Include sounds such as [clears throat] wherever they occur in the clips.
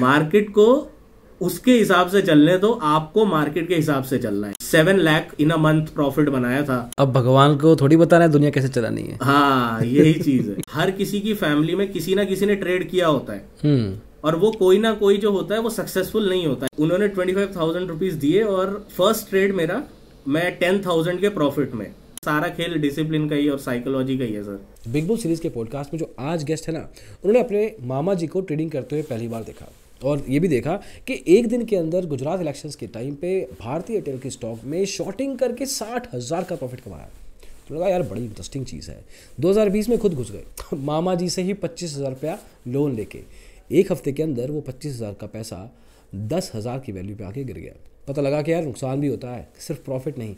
Market को उसके हिसाब से चलने तो आपको मार्केट के हिसाब से चलना है seven lakh in a month profit बनाया था अब भगवान को थोड़ी बता रहे दुनिया कैसे चलानी है हाँ यही चीज है हर किसी की फैमिली में किसी ना किसी ने ट्रेड किया होता है हम्म। और वो कोई ना कोई जो होता है वो सक्सेसफुल नहीं होता है उन्होंने ट्वेंटी फाइव थाउजेंड रुपीज दिए और फर्स्ट ट्रेड मेरा मैं टेन थाउजेंड के प्रॉफिट में सारा खेल डिसिप्लिन का ही और साइकोलॉजी का ही है सर बिग बुल सीरीज के पॉडकास्ट में जो आज गेस्ट है ना उन्होंने अपने मामा जी को ट्रेडिंग करते हुए पहली बार देखा और ये भी देखा कि एक दिन के अंदर गुजरात इलेक्शंस के टाइम पे भारतीय एयरटेल के स्टॉक में शॉर्टिंग करके साठ हज़ार का प्रॉफिट कमाया तो लगा यार बड़ी इंटरेस्टिंग चीज़ है 2020 में खुद घुस गए [laughs] मामा जी से ही पच्चीस हज़ार रुपया लोन लेके एक हफ्ते के अंदर वो पच्चीस हज़ार का पैसा दस हज़ार की वैल्यू पे आके गिर गया पता लगा कि यार नुकसान भी होता है सिर्फ प्रॉफिट नहीं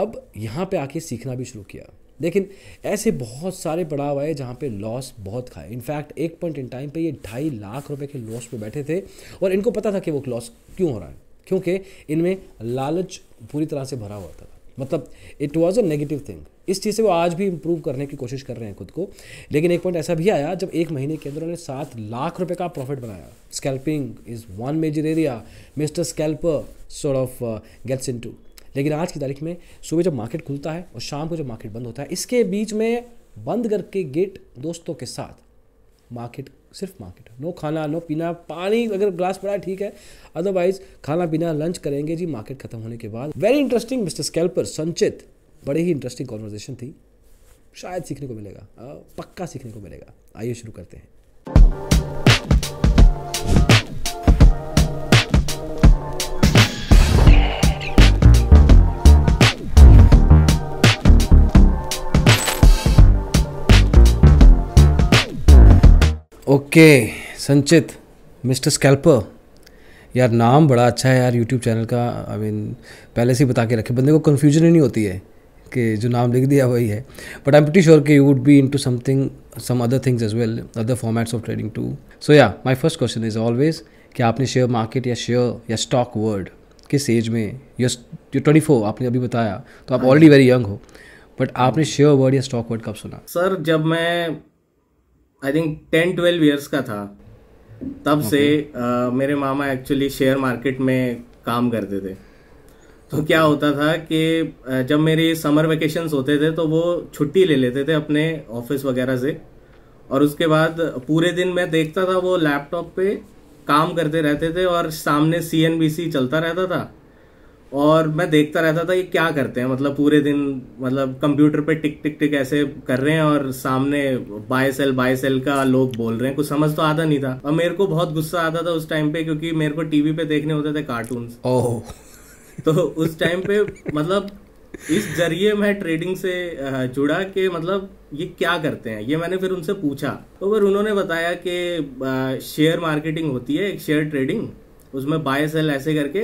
अब यहाँ पे आके सीखना भी शुरू किया लेकिन ऐसे बहुत सारे पड़ाव आए जहाँ पे लॉस बहुत खाए इनफैक्ट एक पॉइंट इन टाइम पे ये ढाई लाख रुपए के लॉस पे बैठे थे और इनको पता था कि वो लॉस क्यों हो रहा है क्योंकि इनमें लालच पूरी तरह से भरा हुआ था मतलब it was a negative thing इस चीज़ से वो आज भी इम्प्रूव करने की कोशिश कर रहे हैं खुद को लेकिन एक पॉइंट ऐसा भी आया जब एक महीने के अंदर उन्होंने सात लाख रुपए का प्रॉफिट बनाया scalping is one major area mister scalper sort of gets into लेकिन आज की तारीख में सुबह जब मार्केट खुलता है और शाम को जब मार्केट बंद होता है इसके बीच में बंद करके गेट दोस्तों के साथ मार्केट सिर्फ मार्केट नो खाना नो पीना पानी अगर ग्लास पड़ा ठीक है अदरवाइज खाना पीना लंच करेंगे जी मार्केट खत्म होने के बाद वेरी इंटरेस्टिंग मिस्टर स्कैल्पर संचित बड़े ही इंटरेस्टिंग कॉन्वर्जेशन थी शायद सीखने को मिलेगा पक्का सीखने को मिलेगा आइए शुरू करते हैं ओके संचित मिस्टर स्कैल्पर यार नाम बड़ा अच्छा है यार यूट्यूब चैनल का आई मीन पहले से ही बता के रखे बंदे को कन्फ्यूजन ही नहीं होती है कि जो नाम लिख दिया वही है but I am pretty sure कि you would be into something some other things as well other formats of trading too so yeah my first question is always कि आपने शेयर मार्केट या शेयर या stock word किस age में you're you twenty four आपने अभी बताया तो आप ऑलरेडी वेरी यंग हो बट आपने शेयर वर्ड या स्टॉक वर्ड कब सुना सर जब मैं I think ten twelve years का था तब okay. से आ, मेरे मामा एक्चुअली शेयर मार्केट में काम करते थे तो क्या होता था कि जब मेरे समर वेकेशन होते थे तो वो छुट्टी ले लेते थे अपने ऑफिस वगैरह से और उसके बाद पूरे दिन मैं देखता था वो लैपटॉप पे काम करते रहते थे और सामने सी चलता रहता था और मैं देखता रहता था ये क्या करते हैं मतलब पूरे दिन मतलब कंप्यूटर पे टिक टिक टिक ऐसे कर रहे हैं और सामने बाय सेल बाय सेल का लोग बोल रहे हैं कुछ समझ तो आता नहीं था और मेरे को बहुत गुस्सा आता था उस टाइम पे क्योंकि मेरे को टीवी पे देखने होते थे कार्टून oh. तो उस टाइम पे मतलब इस जरिए मैं ट्रेडिंग से जुड़ा कि मतलब ये क्या करते हैं ये मैंने फिर उनसे पूछा तो फिर उन्होंने बताया कि शेयर मार्केटिंग होती है एक शेयर ट्रेडिंग उसमें बाय सेल ऐसे करके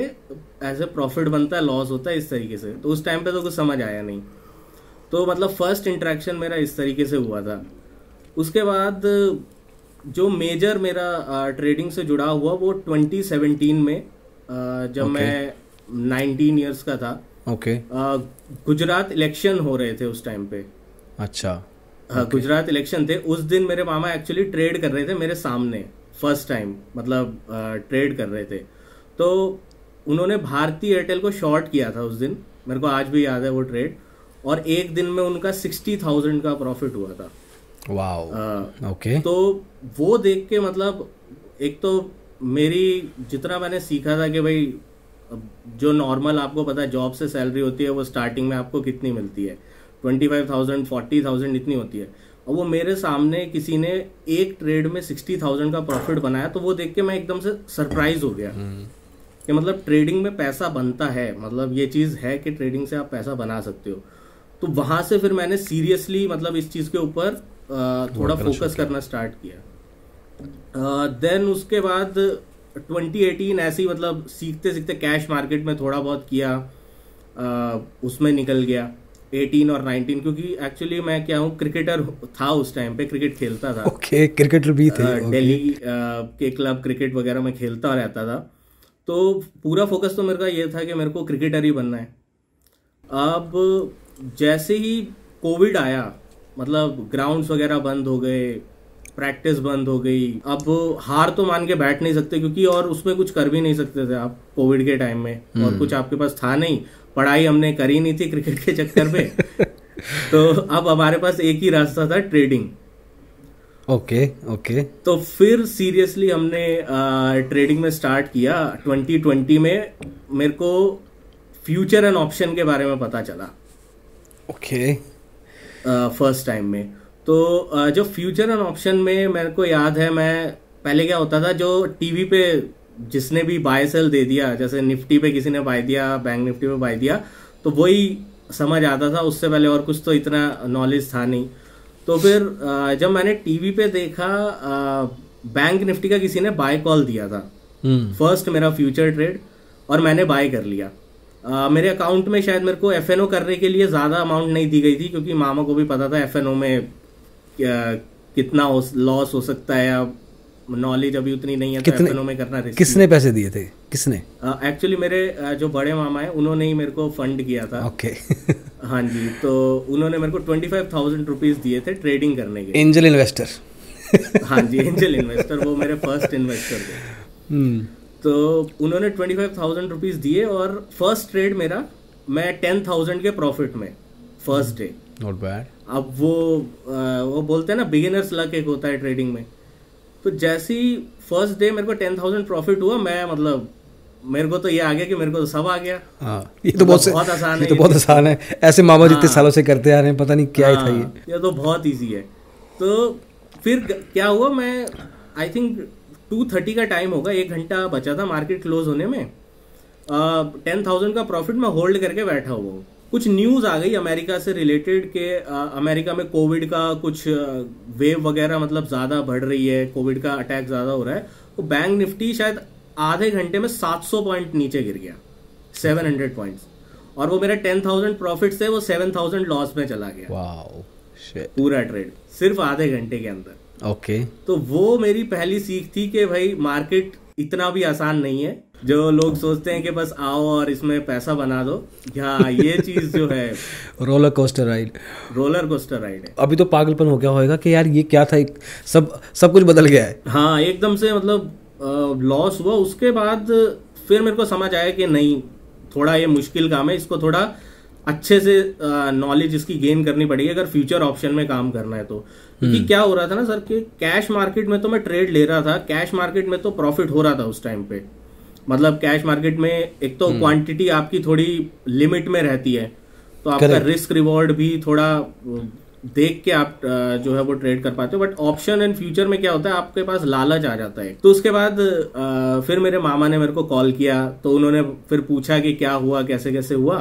ऐसे प्रॉफिट बनता है लॉस होता है इस तरीके से तो उस टाइम पे तो कुछ समझ आया नहीं तो मतलब फर्स्ट इंट्रैक्शन मेरा इस तरीके से हुआ था उसके बाद जो मेजर मेरा ट्रेडिंग से जुड़ा हुआ वो 2017 में जब okay. मैं 19 इयर्स का था ओके okay. गुजरात इलेक्शन हो रहे थे उस टाइम पे अच्छा हाँ, okay. गुजरात इलेक्शन थे उस दिन मेरे मामा एक्चुअली ट्रेड कर रहे थे मेरे सामने फर्स्ट टाइम मतलब ट्रेड कर रहे थे तो उन्होंने भारतीय एयरटेल को शॉर्ट किया था उस दिन मेरे को आज भी याद है वो ट्रेड और एक दिन में उनका सिक्सटी थाउजेंड का प्रॉफिट हुआ था वाओ ओके तो वो देख के मतलब एक तो मेरी जितना मैंने सीखा था कि भाई जो नॉर्मल आपको पता है जॉब से सैलरी होती है वो स्टार्टिंग में आपको कितनी मिलती है twenty five thousand forty thousand इतनी होती है और वो मेरे सामने किसी ने एक ट्रेड में सिक्सटी थाउजेंड का प्रॉफिट बनाया तो वो देख के मैं एकदम से सरप्राइज हो गया हम्म। कि मतलब ट्रेडिंग में पैसा बनता है मतलब ये चीज़ है कि ट्रेडिंग से आप पैसा बना सकते हो तो वहां से फिर मैंने सीरियसली मतलब इस चीज़ के ऊपर थोड़ा फोकस करना स्टार्ट किया देन उसके बाद 2018 ऐसे मतलब सीखते सीखते कैश मार्केट में थोड़ा बहुत किया उसमें निकल गया एटीन और नाइनटीन क्योंकि एक्चुअली मैं क्या हूँ क्रिकेटर था उस टाइम पे क्रिकेट खेलता था ओके okay, क्रिकेटर भी थे दिल्ली हाँ, के क्लब क्रिकेट वगैरह में खेलता रहता था तो पूरा फोकस तो मेरे का ये था कि मेरे को क्रिकेटर ही बनना है अब जैसे ही कोविड आया मतलब ग्राउंड्स वगैरह बंद हो गए प्रैक्टिस बंद हो गई अब हार तो मान के बैठ नहीं सकते क्योंकि और उसमें कुछ कर भी नहीं सकते थे आप कोविड के टाइम में और हम्म। कुछ आपके पास था नहीं पढ़ाई हमने करी नहीं थी क्रिकेट के चक्कर में [laughs] तो अब हमारे पास एक ही रास्ता था trading okay okay, okay okay. तो फिर सीरियसली हमने आ, ट्रेडिंग में स्टार्ट किया 2020 में मेरे को फ्यूचर एंड ऑप्शन के बारे में पता चला ओके फर्स्ट टाइम में तो uh, जो फ्यूचर एंड ऑप्शन में मेरे को याद है मैं पहले क्या होता था जो टीवी पे जिसने भी बाय सेल दे दिया जैसे निफ्टी पे किसी ने बाय दिया बैंक निफ्टी पे बाय दिया तो वही समझ आता था उससे पहले और कुछ तो इतना नॉलेज था नहीं तो फिर जब मैंने टीवी पे देखा बैंक निफ्टी का किसी ने बाय कॉल दिया था फर्स्ट हम्म। मेरा फ्यूचर ट्रेड और मैंने बाय कर लिया आ, मेरे अकाउंट में शायद मेरे को एफ करने के लिए ज़्यादा अमाउंट नहीं दी गई थी क्योंकि मामा को भी पता था एफ में कितना लॉस हो सकता है या नॉलेज अभी उतनी नहीं है तो कितने तो में करना किसने पैसे दिए थे किसने एक्चुअली uh, मेरे जो बड़े मामा है उन्होंने ही मेरे को फंड किया था ओके okay. [laughs] हाँ जी तो उन्होंने मेरे को ट्वेंटी फाइव थाउजेंड रुपीज दिए थे ट्रेडिंग करने के एंजल इन्वेस्टर [laughs] हाँ जी एंजल इन्वेस्टर वो मेरे फर्स्ट इन्वेस्टर थे hmm. तो उन्होंने ट्वेंटी फाइव थाउजेंड रुपीज दिए और फर्स्ट ट्रेड मेरा मैं टेन थाउजेंड के प्रॉफिट में फर्स्ट डे नॉट बैड अब वो आ, वो बोलते हैं ना बिगिनर्स लक एक होता है ट्रेडिंग में तो जैसे ही फर्स्ट डे मेरे को टेन थाउजेंड प्रॉफिट हुआ मैं मतलब मेरे को तो ये आ गया कि मेरे को तो सब आ गया हाँ ये तो, तो बहुत, बहुत आसान है तो बहुत आसान है ऐसे मामा जितने हाँ। सालों से करते आ रहे हैं पता नहीं क्या ही था ये हाँ, ये तो बहुत ईजी है तो फिर क्या हुआ मैं आई थिंक टू थर्टी का टाइम होगा एक घंटा बचा था मार्केट क्लोज होने में टेन थाउजेंड का प्रॉफिट मैं होल्ड करके बैठा हुआ हूँ कुछ न्यूज़ आ गई अमेरिका से रिलेटेड के आ, अमेरिका में कोविड का कुछ वेव वगैरह मतलब ज़्यादा बढ़ रही है कोविड का अटैक ज़्यादा हो रहा है तो बैंक निफ्टी शायद आधे घंटे में 700 पॉइंट नीचे गिर गया 700 पॉइंट्स और वो मेरा 10,000 प्रॉफिट से वो 7,000 लॉस में चला गया पूरा ट्रेड सिर्फ आधे घंटे के अंदर ओके okay. तो वो मेरी पहली सीख थी कि भाई मार्केट इतना भी आसान नहीं है जो लोग सोचते हैं कि बस आओ और इसमें पैसा बना दो या ये [laughs] चीज जो है roller coaster ride roller coaster ride है अभी तो पागलपन हो गया होगा कि यार ये क्या था सब सब कुछ बदल गया है हाँ एकदम से मतलब लॉस हुआ उसके बाद फिर मेरे को समझ आया कि नहीं थोड़ा ये मुश्किल काम है इसको थोड़ा अच्छे से नॉलेज इसकी गेन करनी पड़ेगी अगर फ्यूचर ऑप्शन में काम करना है तो क्योंकि हम्म। क्या हो रहा था ना सर कि कैश मार्केट में तो मैं ट्रेड ले रहा था कैश मार्केट में तो प्रॉफिट हो रहा था उस टाइम पे मतलब कैश मार्केट में एक तो क्वांटिटी हम्म। आपकी थोड़ी लिमिट में रहती है तो आपका रिस्क रिवॉर्ड भी थोड़ा देख के आप जो है वो ट्रेड कर पाते हो बट ऑप्शन एंड फ्यूचर में क्या होता है आपके पास लालच आ जाता है तो उसके बाद फिर मेरे मामा ने मेरे को कॉल किया तो उन्होंने फिर पूछा कि क्या हुआ कैसे कैसे हुआ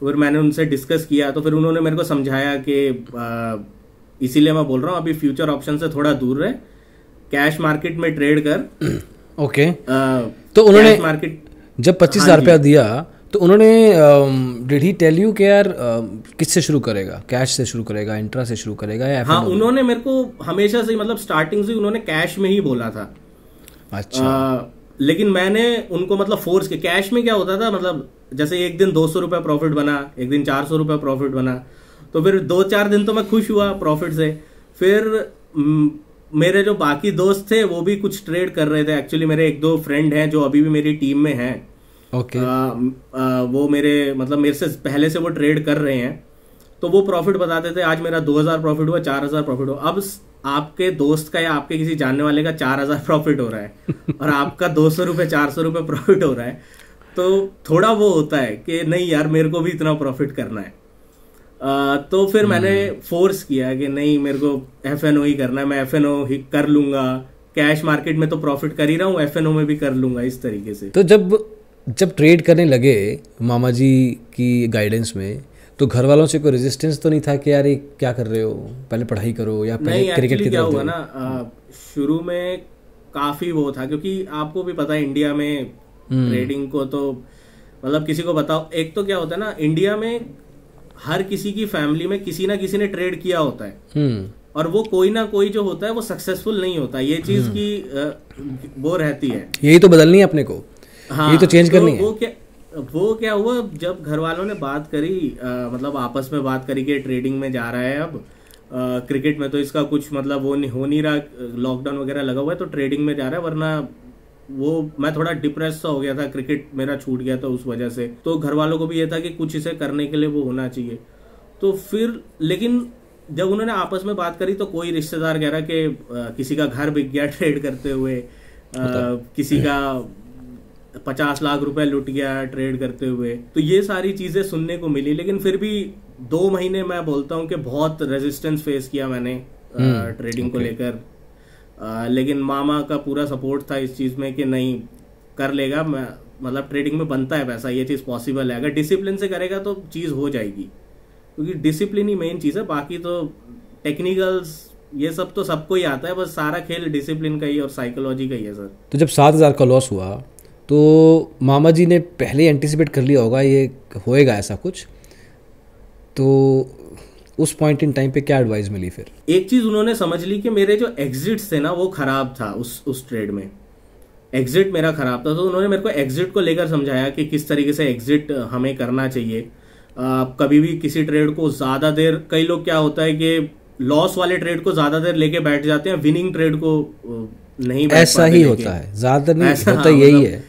फिर मैंने उनसे डिस्कस किया तो फिर उन्होंने मेरे को समझाया कि इसीलिए मैं बोल रहा हूँ अभी फ्यूचर ऑप्शन से थोड़ा दूर रहे कैश मार्केट में ट्रेड कर ओके [clears throat] okay. तो उन्होंने मार्केट जब पच्चीस हाँ हजार रुपया दिया तो उन्होंने डिड ही टेल यू कि यार किससे शुरू करेगा कैश से शुरू करेगा इंट्रा से शुरू करेगा या हाँ उन्होंने मेरे को हमेशा से मतलब स्टार्टिंग से उन्होंने कैश में ही बोला था अच्छा आ, लेकिन मैंने उनको मतलब फोर्स के कैश में क्या होता था मतलब जैसे एक दिन दो सौ रुपया प्रॉफिट बना एक दिन चार सौ रुपया प्रॉफिट बना तो फिर दो चार दिन तो मैं खुश हुआ प्रॉफिट से फिर मेरे जो बाकी दोस्त थे वो भी कुछ ट्रेड कर रहे थे एक्चुअली मेरे एक दो फ्रेंड हैं जो अभी भी मेरी टीम में हैं ओके okay. वो मेरे मतलब मेरे से पहले से वो ट्रेड कर रहे हैं तो वो प्रॉफिट बताते थे आज मेरा 2000 प्रॉफिट हुआ 4000 प्रॉफिट हुआ अब आपके दोस्त का या आपके किसी जानने वाले का 4000 प्रॉफिट हो रहा है [laughs] और आपका दो सौ रुपये चार सौ रुपये प्रॉफिट हो रहा है तो थोड़ा वो होता है कि नहीं यार मेरे को भी इतना प्रॉफिट करना है तो फिर हम्म। मैंने फोर्स किया कि नहीं मेरे को एफ एन ओ ही करना है मैं एफ एन ओ ही कर लूंगा कैश मार्केट में तो प्रॉफिट कर ही रहा हूँ एफ एन ओ में भी कर लूंगा इस तरीके से तो जब जब ट्रेड करने लगे मामा जी की गाइडेंस में तो घर वालों से कोई रेजिस्टेंस तो नहीं था कि यार ये क्या कर रहे हो पहले पढ़ाई करो या पहले क्रिकेट की क्या हुआ ना शुरू में काफी वो था क्योंकि आपको भी पता है इंडिया में ट्रेडिंग हम्म। को तो मतलब किसी को बताओ एक तो क्या होता है ना इंडिया में हर किसी की फैमिली में किसी ना किसी ने ट्रेड किया होता है हम्म। और वो कोई ना कोई जो होता है वो सक्सेसफुल नहीं होता ये चीज हम्म। की वो रहती है यही तो बदलनी है अपने को हाँ, ये तो चेंज तो करनी है वो क्या वो क्या हुआ जब घर वालों ने बात करी आ, मतलब आपस में बात करी कि ट्रेडिंग में जा रहा है अब आ, क्रिकेट में तो इसका कुछ मतलब वो नहीं हो नहीं रहा लॉकडाउन वगैरह लगा हुआ है तो ट्रेडिंग में जा रहा है वरना वो मैं थोड़ा डिप्रेस सा हो गया था क्रिकेट मेरा छूट गया था उस वजह से तो घर वालों को भी ये था कि कुछ इसे करने के लिए वो होना चाहिए तो फिर लेकिन जब उन्होंने आपस में बात करी तो कोई रिश्तेदार कह रहा कि किसी का घर बिक गया ट्रेड करते हुए आ, किसी का पचास लाख रुपए लुट गया ट्रेड करते हुए तो ये सारी चीजें सुनने को मिली लेकिन फिर भी दो महीने मैं बोलता हूँ कि बहुत रेजिस्टेंस फेस किया मैंने ट्रेडिंग हम्म, को लेकर आ, लेकिन मामा का पूरा सपोर्ट था इस चीज़ में कि नहीं कर लेगा मैं मतलब ट्रेडिंग में बनता है पैसा ये चीज़ पॉसिबल है अगर डिसिप्लिन से करेगा तो चीज़ हो जाएगी क्योंकि डिसिप्लिन ही मेन चीज़ है बाकी तो टेक्निकल्स ये सब तो सबको ही आता है बस सारा खेल डिसिप्लिन का ही और साइकोलॉजी का ही है सर तो जब सात हज़ार का लॉस हुआ तो मामा जी ने पहले एंटिसिपेट कर लिया होगा ये होएगा ऐसा कुछ तो उस पॉइंट इन टाइम पे क्या एडवाइस मिली फिर एक चीज उन्होंने समझ ली कि मेरे जो एग्जिट थे ना वो खराब था उस उस ट्रेड में एग्जिट मेरा खराब था तो उन्होंने मेरे को एग्जिट को लेकर समझाया कि किस तरीके से एग्जिट हमें करना चाहिए आ, कभी भी किसी ट्रेड को ज़्यादा देर कई लोग क्या होता है कि लॉस वाले ट्रेड को ज़्यादा देर लेके बैठ जाते हैं विनिंग ट्रेड को नहीं ऐसा ही होता है ज़्यादा नहीं ऐसा होता हाँ, यही मतलब है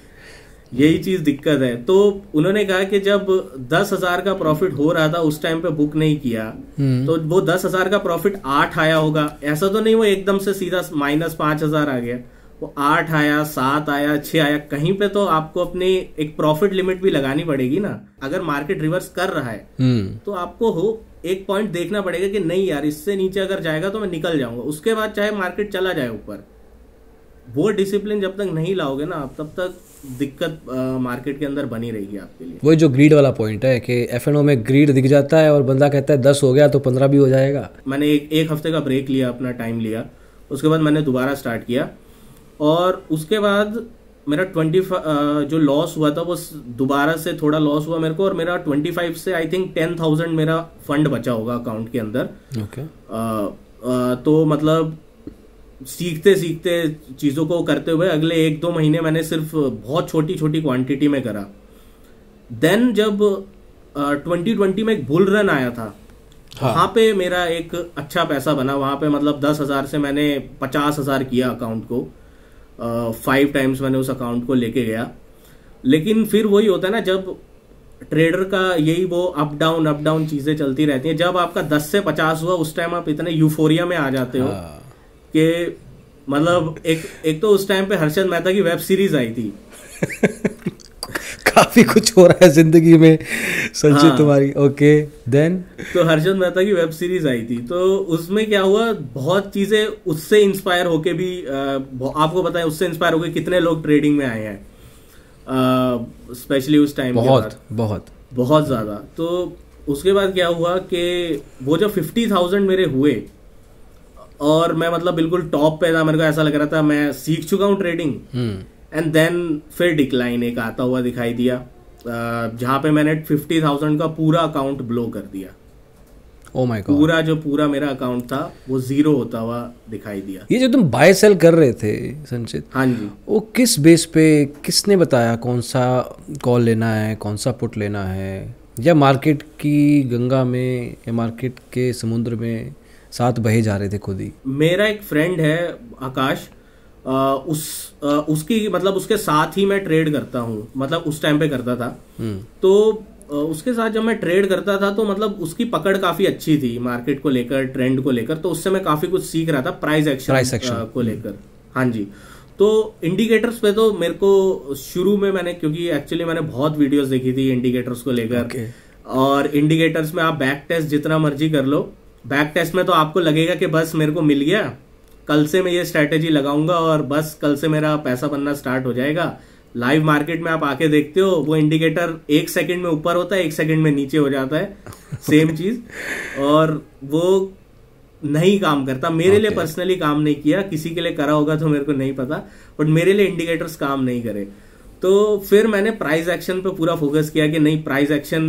यही चीज दिक्कत है तो उन्होंने कहा कि जब दस हजार का प्रॉफिट हो रहा था उस टाइम पे बुक नहीं किया हम्म। तो वो दस हजार का प्रॉफिट आठ आया होगा ऐसा तो नहीं वो एकदम से सीधा माइनस पांच हजार आ गया वो आठ आया सात आया छह आया कहीं पे तो आपको अपनी एक प्रॉफिट लिमिट भी लगानी पड़ेगी ना अगर मार्केट रिवर्स कर रहा है हम्म। तो आपको हो एक पॉइंट देखना पड़ेगा कि नहीं यार इससे नीचे अगर जाएगा तो मैं निकल जाऊंगा उसके बाद चाहे मार्केट चला जाए ऊपर वो डिसिप्लिन जब तक नहीं लाओगे ना आप तब तक दिक्कत मार्केट के अंदर बनी रहेगी आपके लिए वही जो ग्रीड वाला पॉइंट है कि एफ में ग्रीड दिख जाता है और बंदा कहता है दस हो गया तो पंद्रह भी हो जाएगा मैंने एक एक हफ्ते का ब्रेक लिया अपना टाइम लिया उसके बाद मैंने दोबारा स्टार्ट किया और उसके बाद मेरा ट्वेंटी जो लॉस हुआ था वो दोबारा से थोड़ा लॉस हुआ मेरे को और मेरा ट्वेंटी फाइव से आई थिंक टेन थाउजेंड मेरा फंड बचा होगा अकाउंट के अंदर ओके okay. तो मतलब सीखते सीखते चीज़ों को करते हुए अगले एक दो महीने मैंने सिर्फ बहुत छोटी छोटी क्वांटिटी में करा देन जब ट्वेंटी uh, ट्वेंटी में एक बुल रन आया था हाँ. वहाँ पे मेरा एक अच्छा पैसा बना वहाँ पे मतलब दस हज़ार से मैंने पचास हज़ार किया अकाउंट को फाइव uh, टाइम्स मैंने उस अकाउंट को लेके गया लेकिन फिर वही होता है ना जब ट्रेडर का यही वो अप डाउन अप डाउन चीज़ें चलती रहती हैं जब आपका दस से पचास हुआ उस टाइम आप इतने यूफोरिया में आ जाते हो हाँ. कि मतलब एक एक तो उस टाइम पे हर्षद मेहता की वेब सीरीज आई थी काफी कुछ हो रहा है जिंदगी में संजय हाँ, तुम्हारी ओके देन तो हर्षद मेहता की वेब सीरीज आई थी तो उसमें क्या हुआ बहुत चीजें उससे इंस्पायर होके भी आ, आपको पता है उससे इंस्पायर होके कितने लोग ट्रेडिंग में आए हैं स्पेशली उस टाइम बहुत बहुत बहुत ज्यादा तो उसके बाद क्या हुआ कि वो जब फिफ्टी थाउजेंड मेरे हुए और मैं मतलब बिल्कुल टॉप पे था मेरे को ऐसा लग रहा था मैं सीख चुका हूँ ट्रेडिंग एंड देन फिर डिक्लाइन एक आता हुआ दिखाई दिया जहां पे मैंने फिफ्टी थाउजेंड का पूरा अकाउंट ब्लो कर दिया ओ माय गॉड पूरा जो पूरा मेरा अकाउंट था वो जीरो होता हुआ दिखाई दिया ये जो तुम बाय सेल कर रहे थे संचित हाँ जी वो किस बेस पे किसने बताया कौन सा कॉल लेना है कौन सा पुट लेना है या मार्केट की गंगा में या मार्केट के समुद्र में साथ बहे जा रहे थे खुद ही मेरा एक फ्रेंड है आकाश आ, उस आ, उसकी मतलब उसके साथ ही मैं ट्रेड करता हूँ मतलब उस टाइम पे करता था हम्म। तो आ, उसके साथ जब मैं ट्रेड करता था तो मतलब उसकी पकड़ काफी अच्छी थी मार्केट को लेकर ट्रेंड को लेकर तो उससे मैं काफी कुछ सीख रहा था प्राइस एक्शन, प्राइस एक्शन। को हम्म। लेकर हाँ जी तो इंडिकेटर्स पे तो मेरे को शुरू में मैंने क्योंकि एक्चुअली मैंने बहुत वीडियोस देखी थी इंडिकेटर्स को लेकर okay. और इंडिकेटर्स में आप बैक टेस्ट जितना मर्जी कर लो बैक टेस्ट में तो आपको लगेगा कि बस मेरे को मिल गया कल से मैं ये स्ट्रैटेजी लगाऊंगा और बस कल से मेरा पैसा बनना स्टार्ट हो जाएगा लाइव मार्केट में आप आके देखते हो वो इंडिकेटर एक सेकंड में ऊपर होता है एक सेकंड में नीचे हो जाता है सेम [laughs] चीज और वो नहीं काम करता मेरे okay. लिए पर्सनली काम नहीं किया किसी के लिए करा होगा तो मेरे को नहीं पता बट मेरे लिए इंडिकेटर्स काम नहीं करे तो फिर मैंने प्राइस एक्शन पे पूरा फोकस किया कि नहीं प्राइस एक्शन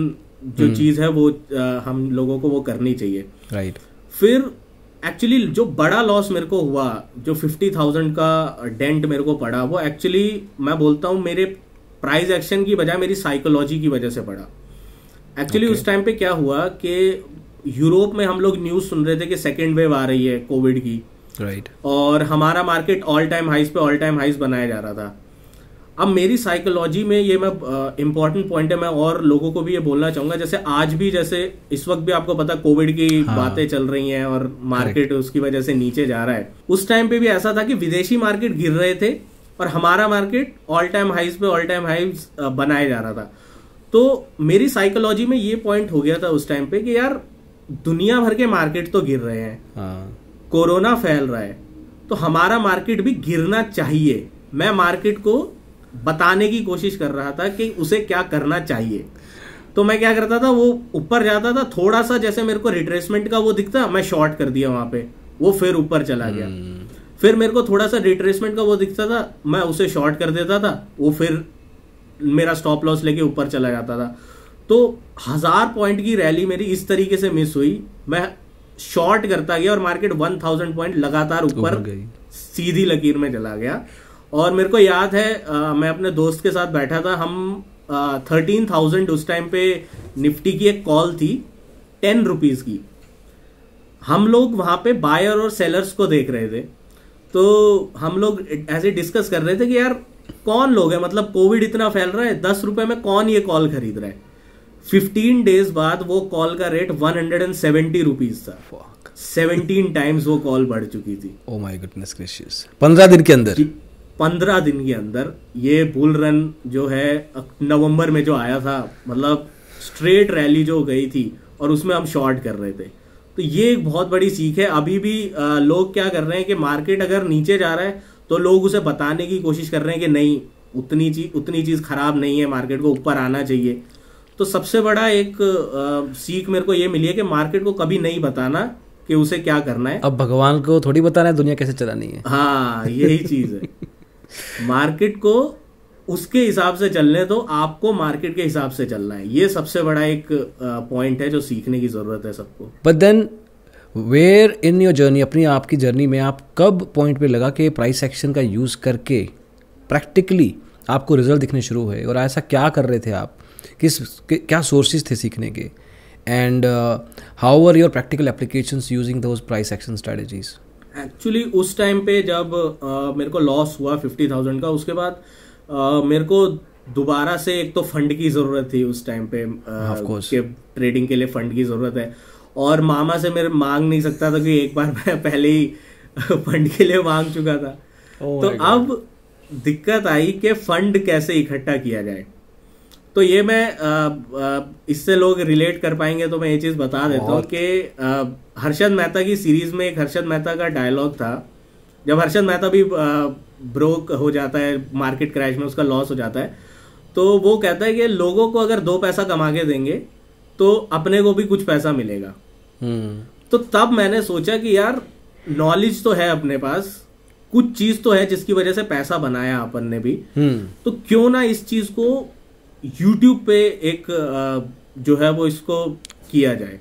जो हम्म। चीज है वो आ, हम लोगों को वो करनी चाहिए राइट फिर एक्चुअली जो बड़ा लॉस मेरे को हुआ जो फिफ्टी थाउजेंड का डेंट मेरे को पड़ा वो एक्चुअली मैं बोलता हूँ मेरे प्राइस एक्शन की बजाय मेरी साइकोलॉजी की वजह से पड़ा एक्चुअली उस टाइम पे क्या हुआ कि यूरोप में हम लोग न्यूज सुन रहे थे कि सेकेंड वेव आ रही है कोविड की राइट right. और हमारा मार्केट ऑल टाइम हाइस पे ऑल टाइम हाइस बनाया जा रहा था अब मेरी साइकोलॉजी में ये मैं इंपॉर्टेंट पॉइंट है मैं और लोगों को भी ये बोलना चाहूंगा जैसे आज भी जैसे इस वक्त भी आपको पता कोविड की हाँ। बातें चल रही हैं और मार्केट उसकी वजह से नीचे जा रहा है उस टाइम पे भी ऐसा था कि विदेशी मार्केट गिर रहे थे और हमारा मार्केट ऑल टाइम हाइज पे ऑल टाइम हाइज बनाया जा रहा था तो मेरी साइकोलॉजी में ये पॉइंट हो गया था उस टाइम पे कि यार दुनिया भर के मार्केट तो गिर रहे हैं हाँ। कोरोना फैल रहा है तो हमारा मार्केट भी गिरना चाहिए मैं मार्केट को बताने की कोशिश कर रहा था कि उसे क्या करना चाहिए तो मैं क्या करता था वो ऊपर जाता था थोड़ा सा जैसे मेरे को रिट्रेसमेंट का वो दिखता मैं शॉर्ट कर दिया वहां पे वो फिर ऊपर चला गया हम्म। फिर मेरे को थोड़ा सा रिट्रेसमेंट का वो दिखता था मैं उसे शॉर्ट कर देता था वो फिर मेरा स्टॉप लॉस लेके ऊपर चला जाता था तो हजार पॉइंट की रैली मेरी इस तरीके से मिस हुई मैं शॉर्ट करता गया और मार्केट वन थाउजेंड पॉइंट लगातार ऊपर सीधी लकीर में चला गया और मेरे को याद है आ, मैं अपने दोस्त के साथ बैठा था हम थर्टीन थाउजेंड उस टाइम पे निफ्टी की एक कॉल थी टेन रुपीज़ की हम लोग वहां पे बायर और सेलर्स को देख रहे थे तो हम लोग ऐसे डिस्कस कर रहे थे कि यार कौन लोग है मतलब कोविड इतना फैल रहा है दस रुपए में कौन ये कॉल खरीद रहा है फिफ्टीन डेज बाद वो कॉल का rate one hundred and seventy rupees था सेवनटीन टाइम्स वो कॉल बढ़ चुकी थी ओ माई गुडनेस ग्रेशियस पंद्रह दिन के अंदर पंद्रह दिन के अंदर ये बुल रन जो है नवंबर में जो आया था मतलब स्ट्रेट रैली जो गई थी और उसमें हम शॉर्ट कर रहे थे तो ये एक बहुत बड़ी सीख है अभी भी आ, लोग क्या कर रहे हैं कि मार्केट अगर नीचे जा रहा है तो लोग उसे बताने की कोशिश कर रहे हैं कि नहीं उतनी चीज उतनी चीज़ खराब नहीं है मार्केट को ऊपर आना चाहिए तो सबसे बड़ा एक आ, सीख मेरे को ये मिली है कि मार्केट को कभी नहीं बताना कि उसे क्या करना है अब भगवान को थोड़ी बताना है दुनिया कैसे चलानी है हाँ यही चीज़ है [laughs] मार्केट को उसके हिसाब से चलने तो आपको मार्केट के हिसाब से चलना है ये सबसे बड़ा एक पॉइंट है जो सीखने की जरूरत है सबको but then where in your journey अपनी आपकी जर्नी में आप कब पॉइंट पे लगा कि प्राइस एक्शन का यूज़ करके प्रैक्टिकली आपको रिजल्ट दिखने शुरू हुए और ऐसा क्या कर रहे थे आप किस क्या सोर्सेज थे सीखने के and how are your practical application using those price action strategies actually उस टाइम पे जब आ, मेरे को लॉस हुआ फिफ्टी थाउजेंड का उसके बाद आ, मेरे को दोबारा से एक तो फंड की ज़रूरत थी उस टाइम पे हाँ, के ट्रेडिंग के लिए फंड की ज़रूरत है और मामा से मेरे मांग नहीं सकता था कि एक बार मैं [laughs] पहले ही फंड के लिए मांग चुका था oh तो अब दिक्कत आई कि फंड कैसे इकट्ठा किया जाए तो ये मैं इससे लोग रिलेट कर पाएंगे तो मैं ये चीज बता देता हूँ कि हर्षद मेहता की सीरीज में एक हर्षद मेहता का डायलॉग था जब हर्षद मेहता भी ब्रोक हो जाता है मार्केट क्रैश में उसका लॉस हो जाता है तो वो कहता है कि लोगों को अगर दो पैसा कमा के देंगे तो अपने को भी कुछ पैसा मिलेगा हम्म। तो तब मैंने सोचा कि यार नॉलेज तो है अपने पास कुछ चीज तो है जिसकी वजह से पैसा बनाया अपन ने भी हम्म। तो क्यों ना इस चीज को यूट्यूब पे एक जो है वो इसको किया जाए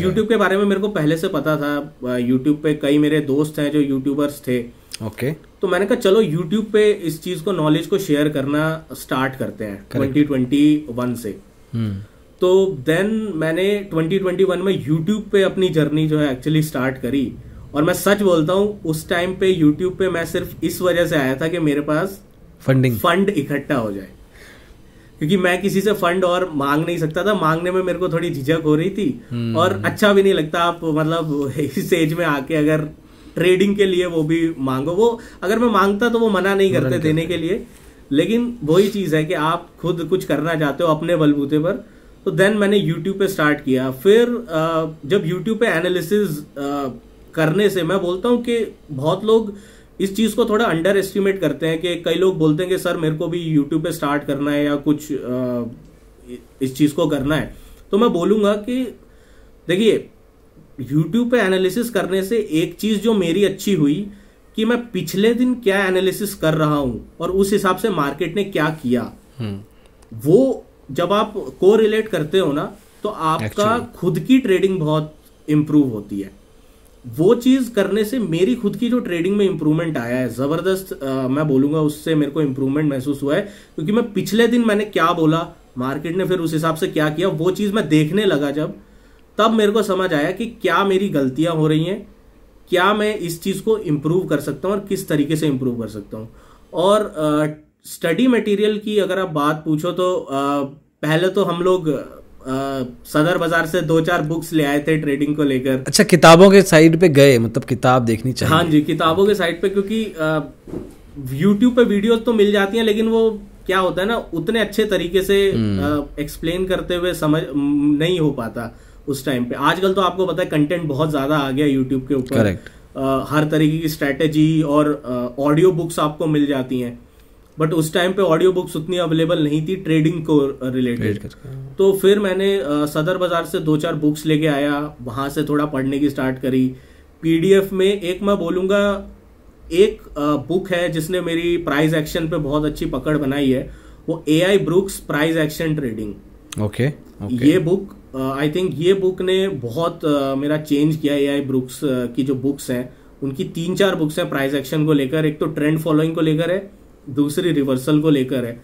यूट्यूब के बारे में मेरे को पहले से पता था यूट्यूब पे कई मेरे दोस्त हैं जो यूट्यूबर्स थे ओके तो मैंने कहा चलो यूट्यूब पे इस चीज को नॉलेज को शेयर करना स्टार्ट करते हैं ट्वेंटी ट्वेंटी वन से hmm। तो देन मैंने ट्वेंटी ट्वेंटी वन में यूट्यूब पे अपनी जर्नी जो है एक्चुअली स्टार्ट करी और मैं सच बोलता हूँ उस टाइम पे यूट्यूब पे मैं सिर्फ इस वजह से आया था कि मेरे पास फंडिंग फंड इकट्ठा हो जाए क्योंकि मैं किसी से फंड और मांग नहीं सकता था मांगने में मेरे को थोड़ी झिझक हो रही थी हम्म। और अच्छा भी नहीं लगता आप मतलब [laughs] इस एज में आके अगर ट्रेडिंग के लिए वो भी मांगो वो अगर मैं मांगता तो वो मना नहीं करते देने के लिए लेकिन वही चीज़ है कि आप खुद कुछ करना चाहते हो अपने बलबूते पर तो देन मैंने यूट्यूब पे स्टार्ट किया फिर जब यूट्यूब पे एनालिसिस करने से मैं बोलता हूँ कि बहुत लोग इस चीज़ को थोड़ा अंडर एस्टिमेट करते हैं कि कई लोग बोलते हैं कि सर मेरे को भी यूट्यूब पे स्टार्ट करना है या कुछ आ, इस चीज़ को करना है तो मैं बोलूंगा कि देखिए यूट्यूब पे एनालिसिस करने से एक चीज़ जो मेरी अच्छी हुई कि मैं पिछले दिन क्या एनालिसिस कर रहा हूं और उस हिसाब से मार्केट ने क्या किया हम्म। वो जब आप को रिलेट करते हो ना तो आपका खुद की ट्रेडिंग बहुत इम्प्रूव होती है वो चीज करने से मेरी खुद की जो ट्रेडिंग में इंप्रूवमेंट आया है जबरदस्त मैं बोलूंगा उससे मेरे को इंप्रूवमेंट महसूस हुआ है क्योंकि मैं पिछले दिन मैंने क्या बोला मार्केट ने फिर उस हिसाब से क्या किया वो चीज मैं देखने लगा जब तब मेरे को समझ आया कि क्या मेरी गलतियां हो रही हैं क्या मैं इस चीज को इम्प्रूव कर सकता हूँ और किस तरीके से इम्प्रूव कर सकता हूँ और स्टडी मटेरियल की अगर आप बात पूछो तो आ, पहले तो हम लोग सदर बाजार से दो चार बुक्स ले आए थे ट्रेडिंग को लेकर अच्छा किताबों के साइड पे गए मतलब किताब देखनी चाहिए हाँ जी किताबों के साइड पे क्योंकि यूट्यूब पे वीडियोस तो मिल जाती हैं लेकिन वो क्या होता है ना उतने अच्छे तरीके से एक्सप्लेन हम्म। करते हुए समझ नहीं हो पाता उस टाइम पे आजकल तो आपको पता है कंटेंट बहुत ज्यादा आ गया यूट्यूब के ऊपर हर तरीके की स्ट्रेटेजी और ऑडियो बुक्स आपको मिल जाती हैं बट उस टाइम पे ऑडियो बुक्स उतनी अवेलेबल नहीं थी ट्रेडिंग को uh, रिलेटेड तो फिर मैंने uh, सदर बाजार से दो चार बुक्स लेके आया वहां से थोड़ा पढ़ने की स्टार्ट करी पीडीएफ में एक मैं बोलूंगा एक बुक uh, है जिसने मेरी प्राइस एक्शन पे बहुत अच्छी पकड़ बनाई है वो Al Brooks price action trading okay ये बुक आई थिंक ये बुक ने बहुत uh, मेरा चेंज किया ए आई ब्रुक्स की जो बुक्स हैं उनकी तीन चार बुक्स हैं प्राइस एक्शन को लेकर एक तो ट्रेंड फॉलोइंग को लेकर है दूसरी रिवर्सल को लेकर है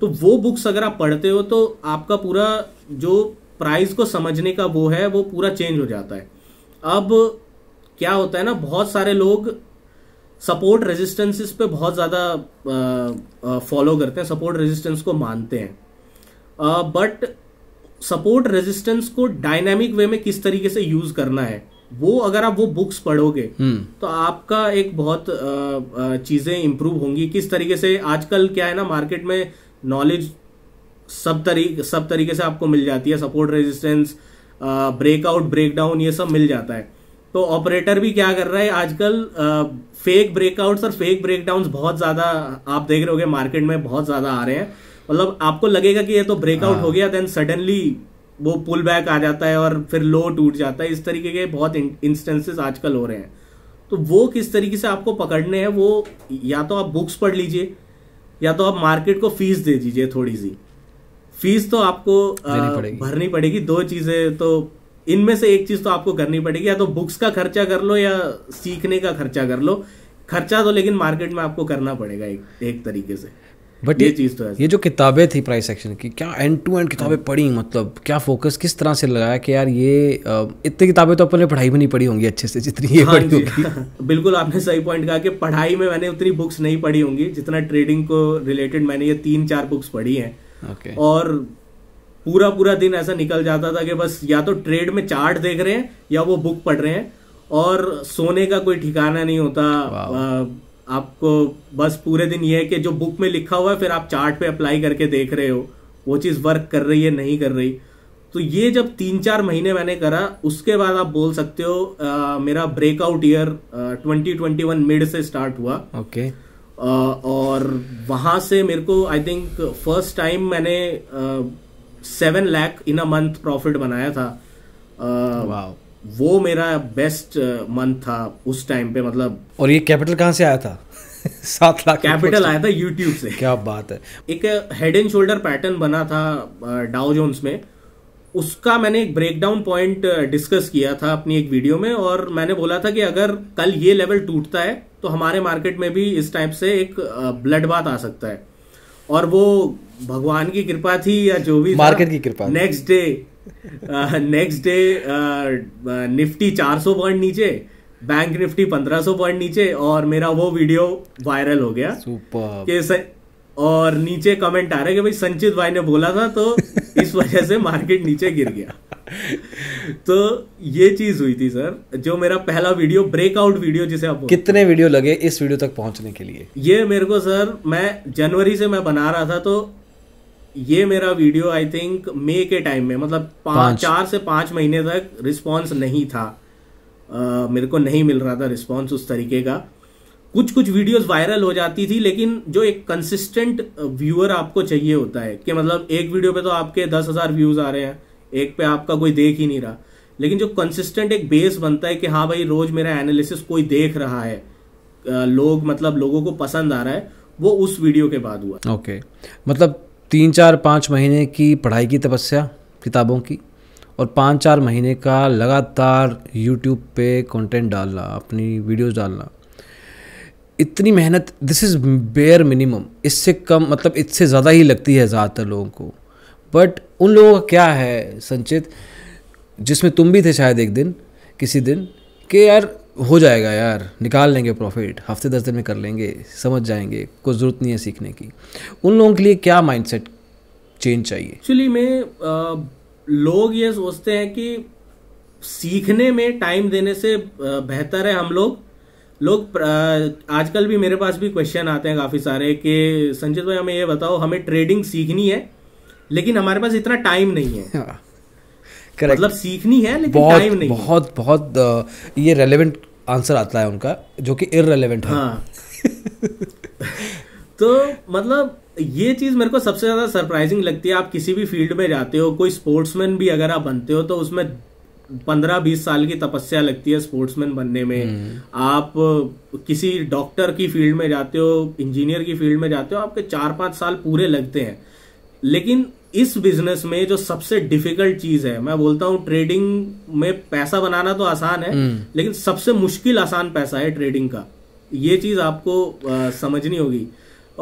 तो वो बुक्स अगर आप पढ़ते हो तो आपका पूरा जो प्राइस को समझने का वो है वो पूरा चेंज हो जाता है अब क्या होता है ना बहुत सारे लोग सपोर्ट रेजिस्टेंसेस पे बहुत ज़्यादा फॉलो करते हैं सपोर्ट रेजिस्टेंस को मानते हैं बट सपोर्ट रेजिस्टेंस को डायनामिक वे में किस तरीके से यूज़ करना है वो अगर आप वो बुक्स पढ़ोगे हम्म। तो आपका एक बहुत चीजें इम्प्रूव होंगी किस तरीके से आजकल क्या है ना मार्केट में नॉलेज सब तरीके सब तरीके से आपको मिल जाती है सपोर्ट रेजिस्टेंस ब्रेकआउट ब्रेकडाउन ये सब मिल जाता है तो ऑपरेटर भी क्या कर रहा है आजकल फेक ब्रेकआउट्स और फेक ब्रेकडाउन्स बहुत ज्यादा आप देख रहे हो मार्केट में बहुत ज्यादा आ रहे हैं मतलब आपको लगेगा कि ये तो ब्रेकआउट हो हाँ। गया देन सडनली वो पुल बैक आ जाता है और फिर लो टूट जाता है इस तरीके के बहुत इंस्टेंसेस आजकल हो रहे हैं तो वो किस तरीके से आपको पकड़ने हैं वो या तो आप बुक्स पढ़ लीजिए या तो आप मार्केट को फीस दे दीजिए थोड़ी सी फीस तो आपको पड़ेगी। भरनी पड़ेगी दो चीज़ें तो इनमें से एक चीज़ तो आपको करनी पड़ेगी या तो बुक्स का खर्चा कर लो या सीखने का खर्चा कर लो खर्चा तो लेकिन मार्केट में आपको करना पड़ेगा एक, एक तरीके से बट ये चीज़ तो है ये जो किताबें थी प्राइस सेक्शन की क्या एंड टू एंड किताबें हाँ। पढ़ी मतलब क्या फोकस किस तरह से लगाया कि यार ये इतनी किताबें तो अपने पढ़ाई में नहीं पढ़ी होंगी अच्छे से जितनी ये हाँ पढ़ी होगी [laughs] बिल्कुल आपने सही पॉइंट कहा कि पढ़ाई में मैंने उतनी बुक्स नहीं पढ़ी होंगी जितना ट्रेडिंग को रिलेटेड मैंने ये तीन चार बुक्स पढ़ी हैं और पूरा पूरा दिन ऐसा निकल जाता था कि बस या तो ट्रेड में चार्ट देख रहे हैं या वो बुक पढ़ रहे हैं और सोने का कोई ठिकाना नहीं होता आपको बस पूरे दिन ये है कि जो बुक में लिखा हुआ है फिर आप चार्ट पे अप्लाई करके देख रहे हो वो चीज़ वर्क कर रही है नहीं कर रही तो ये जब तीन चार महीने मैंने करा उसके बाद आप बोल सकते हो आ, मेरा breakout year twenty twenty one mid से स्टार्ट हुआ ओके okay. और वहाँ से मेरे को आई थिंक फर्स्ट टाइम मैंने seven lakh in a month profit बनाया था आ, wow. वो मेरा बेस्ट मंथ uh, था उस टाइम पे मतलब और ये कैपिटल कहाँ से आया था [laughs] सात लाख कैपिटल आया था यूट्यूब से क्या बात है एक हेड एंड शोल्डर पैटर्न बना था डाउ uh, जोन्स में उसका मैंने एक ब्रेकडाउन पॉइंट डिस्कस किया था अपनी एक वीडियो में और मैंने बोला था कि अगर कल ये लेवल टूटता है तो हमारे मार्केट में भी इस टाइप से एक ब्लड uh, बात आ सकता है और वो भगवान की कृपा थी या जो भी मार्केट की कृपा next day next day Nifty 400 point नीचे बैंक निफ्टी 1500 पॉइंट नीचे और मेरा वो वीडियो वायरल हो गया सुपर और नीचे कमेंट आ रहे कि भाई संचित भाई ने बोला था तो [laughs] इस वजह से मार्केट नीचे गिर गया तो ये चीज हुई थी सर जो मेरा पहला वीडियो ब्रेकआउट वीडियो जिसे आप कितने वीडियो लगे इस वीडियो तक पहुंचने के लिए ये मेरे को सर मैं जनवरी से मैं बना रहा था तो ये मेरा वीडियो आई थिंक मे के टाइम में मतलब चार से पांच महीने तक रिस्पॉन्स नहीं था uh, मेरे को नहीं मिल रहा था रिस्पॉन्स उस तरीके का कुछ कुछ वीडियोस वायरल हो जाती थी लेकिन जो एक कंसिस्टेंट व्यूअर आपको चाहिए होता है कि मतलब एक वीडियो पे तो आपके दस हजार व्यूज आ रहे हैं एक पे आपका कोई देख ही नहीं रहा लेकिन जो कंसिस्टेंट एक बेस बनता है कि हाँ भाई रोज मेरा एनालिसिस कोई देख रहा है लोग मतलब लोगों को पसंद आ रहा है वो उस वीडियो के बाद हुआ ओके okay. मतलब तीन चार पाँच महीने की पढ़ाई की तपस्या किताबों की और पाँच चार महीने का लगातार यूट्यूब पे कंटेंट डालना अपनी वीडियोस डालना इतनी मेहनत दिस इज़ बेयर मिनिमम इससे कम मतलब इससे ज़्यादा ही लगती है ज़्यादातर लोगों को बट उन लोगों का क्या है संचित जिसमें तुम भी थे शायद एक दिन किसी दिन कि यार हो जाएगा यार निकाल लेंगे प्रॉफिट हफ्ते दस दिन में कर लेंगे समझ जाएंगे कोई ज़रूरत नहीं है सीखने की उन लोगों के लिए क्या माइंडसेट चेंज चाहिए एक्चुअली में लोग ये सोचते हैं कि सीखने में टाइम देने से बेहतर है हम लोग लोग आजकल भी मेरे पास भी क्वेश्चन आते हैं काफ़ी सारे कि संजय भाई हमें ये बताओ हमें ट्रेडिंग सीखनी है लेकिन हमारे पास इतना टाइम नहीं है हाँ, मतलब सीखनी है लेकिन बहुत, टाइम नहीं बहुत बहुत ये रेलेवेंट आंसर आता है उनका जो कि इरेलीवेंट है हाँ [laughs] तो मतलब ये चीज मेरे को सबसे ज्यादा सरप्राइजिंग लगती है आप किसी भी फील्ड में जाते हो कोई स्पोर्ट्समैन भी अगर आप बनते हो तो उसमें पंद्रह बीस साल की तपस्या लगती है स्पोर्ट्समैन बनने में हम्म। आप किसी डॉक्टर की फील्ड में जाते हो इंजीनियर की फील्ड में जाते हो आपके चार पांच साल पूरे लगते हैं लेकिन इस बिजनेस में जो सबसे डिफिकल्ट चीज है मैं बोलता हूँ ट्रेडिंग में पैसा बनाना तो आसान है हम्म। लेकिन सबसे मुश्किल आसान पैसा है ट्रेडिंग का ये चीज आपको आ, समझनी होगी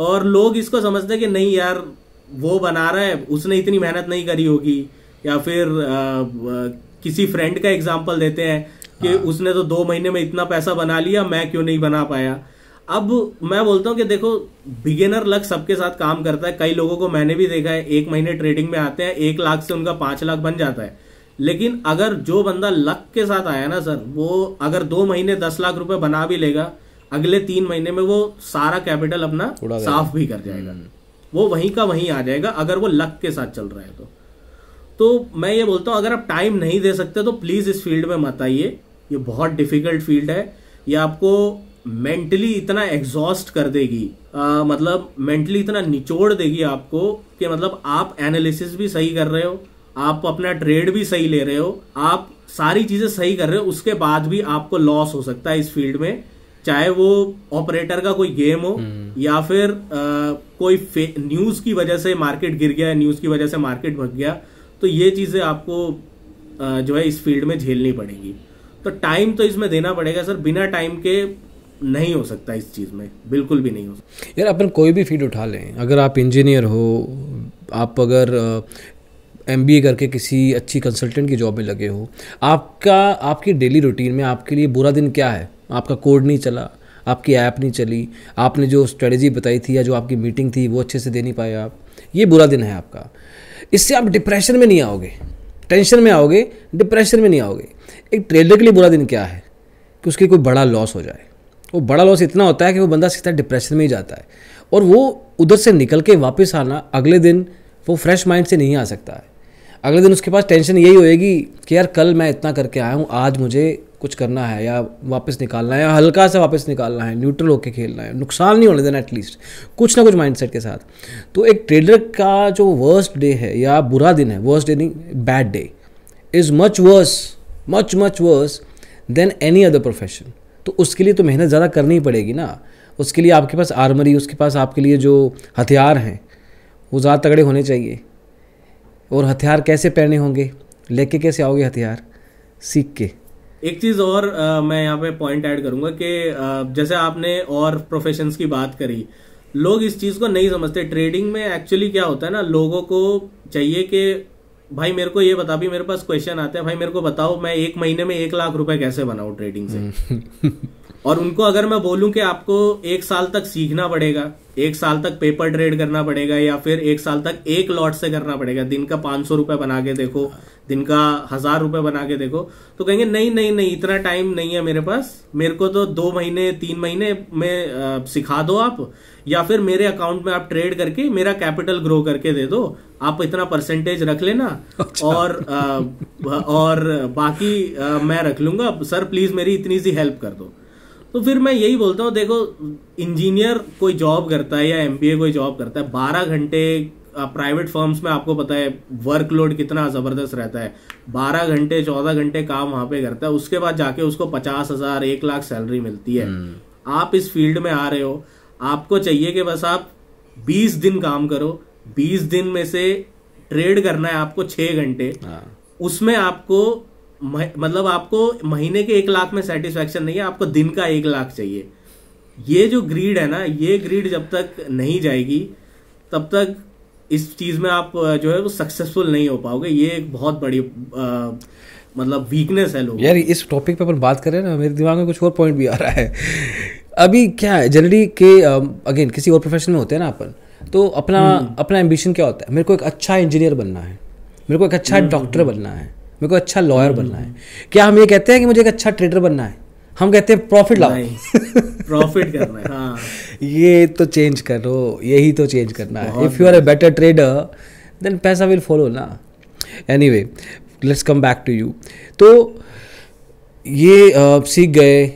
और लोग इसको समझते हैं कि नहीं यार वो बना रहा है उसने इतनी मेहनत नहीं करी होगी या फिर आ, आ, किसी फ्रेंड का एग्जाम्पल देते हैं कि हाँ। उसने तो दो महीने में इतना पैसा बना लिया मैं क्यों नहीं बना पाया अब मैं बोलता हूं कि देखो बिगेनर लक सबके साथ काम करता है कई लोगों को मैंने भी देखा है एक महीने ट्रेडिंग में आते हैं एक लाख से उनका पांच लाख बन जाता है लेकिन अगर जो बंदा लक के साथ आया ना सर वो अगर दो महीने दस लाख रुपए बना भी लेगा अगले तीन महीने में वो सारा कैपिटल अपना साफ भी कर जाएगा हम्म। वो वहीं का वहीं आ जाएगा अगर वो लक के साथ चल रहा है तो तो मैं ये बोलता हूँ अगर आप टाइम नहीं दे सकते तो प्लीज़ इस फील्ड में मत आइए ये बहुत डिफिकल्ट फील्ड है ये आपको मेंटली इतना एग्जॉस्ट कर देगी आ, मतलब मेंटली इतना निचोड़ देगी आपको कि मतलब आप एनालिसिस भी सही कर रहे हो आप अपना ट्रेड भी सही ले रहे हो आप सारी चीजें सही कर रहे हो उसके बाद भी आपको लॉस हो सकता है इस फील्ड में चाहे वो ऑपरेटर का कोई गेम हो हम्म। या फिर आ, कोई न्यूज की वजह से मार्केट गिर गया न्यूज की वजह से मार्केट भग गया तो ये चीजें आपको आ, जो है इस फील्ड में झेलनी पड़ेगी तो टाइम तो इसमें देना पड़ेगा सर बिना टाइम के नहीं हो सकता इस चीज़ में बिल्कुल भी नहीं हो सकता यार अपन कोई भी फील्ड उठा लें अगर आप इंजीनियर हो आप अगर एम करके किसी अच्छी कंसल्टेंट की जॉब में लगे हो आपका आपकी डेली रूटीन में आपके लिए बुरा दिन क्या है आपका कोड नहीं चला आपकी ऐप नहीं चली आपने जो स्ट्रेटजी बताई थी या जो आपकी मीटिंग थी वो अच्छे से दे नहीं पाए आप ये बुरा दिन है आपका इससे आप डिप्रेशन में नहीं आओगे टेंशन में आओगे डिप्रेशन में नहीं आओगे एक ट्रेलर के लिए बुरा दिन क्या है कि उसके कोई बड़ा लॉस हो जाए वो बड़ा लॉस इतना होता है कि वो बंदा सीधा डिप्रेशन में ही जाता है और वो उधर से निकल के वापस आना अगले दिन वो फ्रेश माइंड से नहीं आ सकता है अगले दिन उसके पास टेंशन यही होएगी कि यार कल मैं इतना करके आया हूँ आज मुझे कुछ करना है या वापस निकालना है या हल्का सा वापस निकालना है न्यूट्रल होकर खेलना है नुकसान नहीं होने देना एटलीस्ट कुछ ना कुछ माइंडसेट के साथ तो एक ट्रेडर का जो वर्स्ट डे है या बुरा दिन है वर्स्ट डे नहीं bad day is much worse much much worse than any other profession तो उसके लिए तो मेहनत ज़्यादा करनी पड़ेगी ना उसके लिए आपके पास आर्मरी उसके पास आपके लिए जो हथियार हैं वो ज़्यादा तगड़े होने चाहिए और हथियार कैसे पहने होंगे लेके कैसे आओगे हथियार सीख के एक चीज़ और आ, मैं यहाँ पे पॉइंट ऐड करूँगा कि आ, जैसे आपने और प्रोफेशंस की बात करी लोग इस चीज़ को नहीं समझते ट्रेडिंग में एक्चुअली क्या होता है ना लोगों को चाहिए कि भाई मेरे को ये बता भी मेरे पास क्वेश्चन आते हैं भाई मेरे को बताओ मैं एक महीने में एक लाख रुपए कैसे बनाऊ ट्रेडिंग से हम्म। और उनको अगर मैं बोलूं कि आपको एक साल तक सीखना पड़ेगा एक साल तक पेपर ट्रेड करना पड़ेगा या फिर एक साल तक एक लॉट से करना पड़ेगा दिन का पांच सौ रुपये बना के देखो दिन का हजार रुपए बना के देखो तो कहेंगे नहीं नहीं नहीं इतना टाइम नहीं है मेरे पास मेरे को तो दो महीने तीन महीने में सिखा दो आप या फिर मेरे अकाउंट में आप ट्रेड करके मेरा कैपिटल ग्रो करके दे दो आप इतना परसेंटेज रख लेना अच्छा। और आ, और बाकी आ, मैं रख लूंगा सर प्लीज मेरी इतनी सी हेल्प कर दो तो फिर मैं यही बोलता हूँ देखो इंजीनियर कोई जॉब करता है या एम कोई जॉब करता है बारह घंटे प्राइवेट फर्म्स में आपको पता है वर्कलोड कितना ज़बरदस्त रहता है बारह घंटे चौदह घंटे काम वहां पे करता है उसके बाद जाके उसको पचास हज़ार एक लाख सैलरी मिलती है hmm. आप इस फील्ड में आ रहे हो आपको चाहिए कि बस आप 20 दिन काम करो 20 दिन में से ट्रेड करना है आपको छह घंटे हाँ। उसमें आपको मतलब आपको महीने के एक लाख में सेटिस्फेक्शन नहीं है आपको दिन का एक लाख चाहिए ये जो ग्रीड है ना ये ग्रीड जब तक नहीं जाएगी तब तक इस चीज में आप जो है वो सक्सेसफुल नहीं हो पाओगे ये एक बहुत बड़ी आ, मतलब वीकनेस है लोग यार इस टॉपिक पे अपन बात करें ना मेरे दिमाग में कुछ और पॉइंट भी आ रहा है अभी क्या है जनरली के अगेन किसी और प्रोफेशन में होते हैं ना अपन तो अपना हम्म। अपना एम्बिशन क्या होता है मेरे को एक अच्छा इंजीनियर बनना है मेरे को एक अच्छा डॉक्टर हम्म। बनना है मेरे को अच्छा लॉयर हम्म। बनना है क्या हम ये कहते हैं कि मुझे एक अच्छा ट्रेडर बनना है हम कहते हैं प्रॉफिट लाओ प्रॉफिट करना है हाँ। [laughs] ये तो चेंज करो यही तो चेंज करना है if you are a better trader then पैसा विल फॉलो ना anyway let's come back to you तो ये सीख गए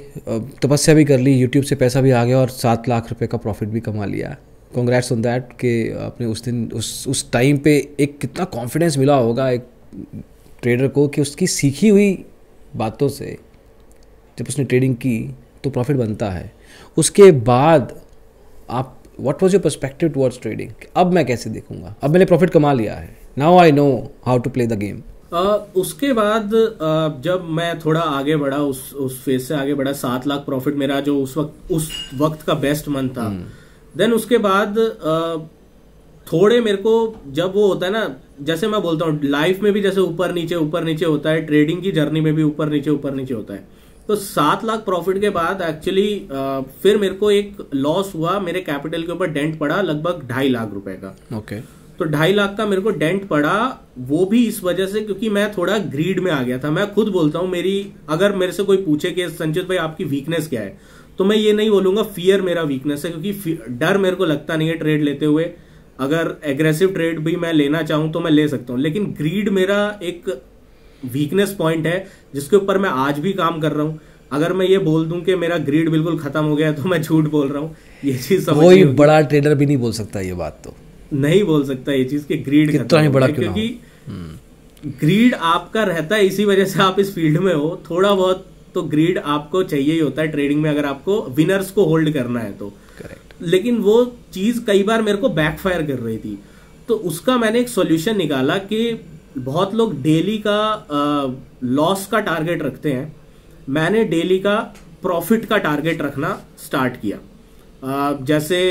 तपस्या भी कर ली यूट्यूब से पैसा भी आ गया और सात लाख रुपए का प्रॉफिट भी कमा लिया कॉन्ग्रेट्स ऑन दैट कि आपने उस दिन उस उस टाइम पे एक कितना कॉन्फिडेंस मिला होगा एक ट्रेडर को कि उसकी सीखी हुई बातों से जब उसने ट्रेडिंग की तो प्रॉफिट बनता है उसके बाद आप what was your perspective towards trading अब मैं कैसे देखूंगा अब मैंने प्रॉफिट कमा लिया है now I know how to play the game आ, उसके बाद आ, जब मैं थोड़ा आगे बढ़ा उस उस फेज से आगे बढ़ा सात लाख प्रॉफिट मेरा जो उस वक्त उस वक्त का बेस्ट मंथ था देन हम्म। उसके बाद आ, थोड़े मेरे को जब वो होता है ना जैसे मैं बोलता हूँ लाइफ में भी जैसे ऊपर नीचे ऊपर नीचे होता है ट्रेडिंग की जर्नी में भी ऊपर नीचे ऊपर नीचे होता है तो सात लाख प्रॉफिट के बाद एक्चुअली फिर मेरे को एक लॉस हुआ मेरे कैपिटल के ऊपर डेंट पड़ा लगभग ढाई लाख रुपए का ओके okay. तो ढाई लाख का मेरे को डेंट पड़ा वो भी इस वजह से क्योंकि मैं थोड़ा ग्रीड में आ गया था मैं खुद बोलता हूं मेरी अगर मेरे से कोई पूछे कि संचित भाई आपकी वीकनेस क्या है तो मैं ये नहीं बोलूंगा फियर मेरा वीकनेस है क्योंकि डर मेरे को लगता नहीं है ट्रेड लेते हुए अगर एग्रेसिव ट्रेड भी मैं लेना चाहूं तो मैं ले सकता हूँ लेकिन ग्रीड मेरा एक वीकनेस पॉइंट है जिसके ऊपर मैं आज भी काम कर रहा हूं अगर मैं ये बोल दूं कि मेरा ग्रीड बिल्कुल खत्म हो गया तो मैं झूठ बोल रहा हूँ ये चीज कोई बड़ा ट्रेडर भी नहीं बोल सकता ये बात तो नहीं बोल सकता ये चीज कि ग्रीड कितना ही बड़ा क्योंकि ग्रीड आपका रहता है इसी वजह से आप इस फील्ड में हो थोड़ा बहुत तो ग्रीड आपको चाहिए ही होता है ट्रेडिंग में अगर आपको विनर्स को होल्ड करना है तो Correct. लेकिन वो चीज कई बार मेरे को बैकफायर कर रही थी तो उसका मैंने एक सोल्यूशन निकाला कि बहुत लोग डेली का लॉस का टारगेट रखते हैं मैंने डेली का प्रॉफिट का टारगेट रखना स्टार्ट किया आ, जैसे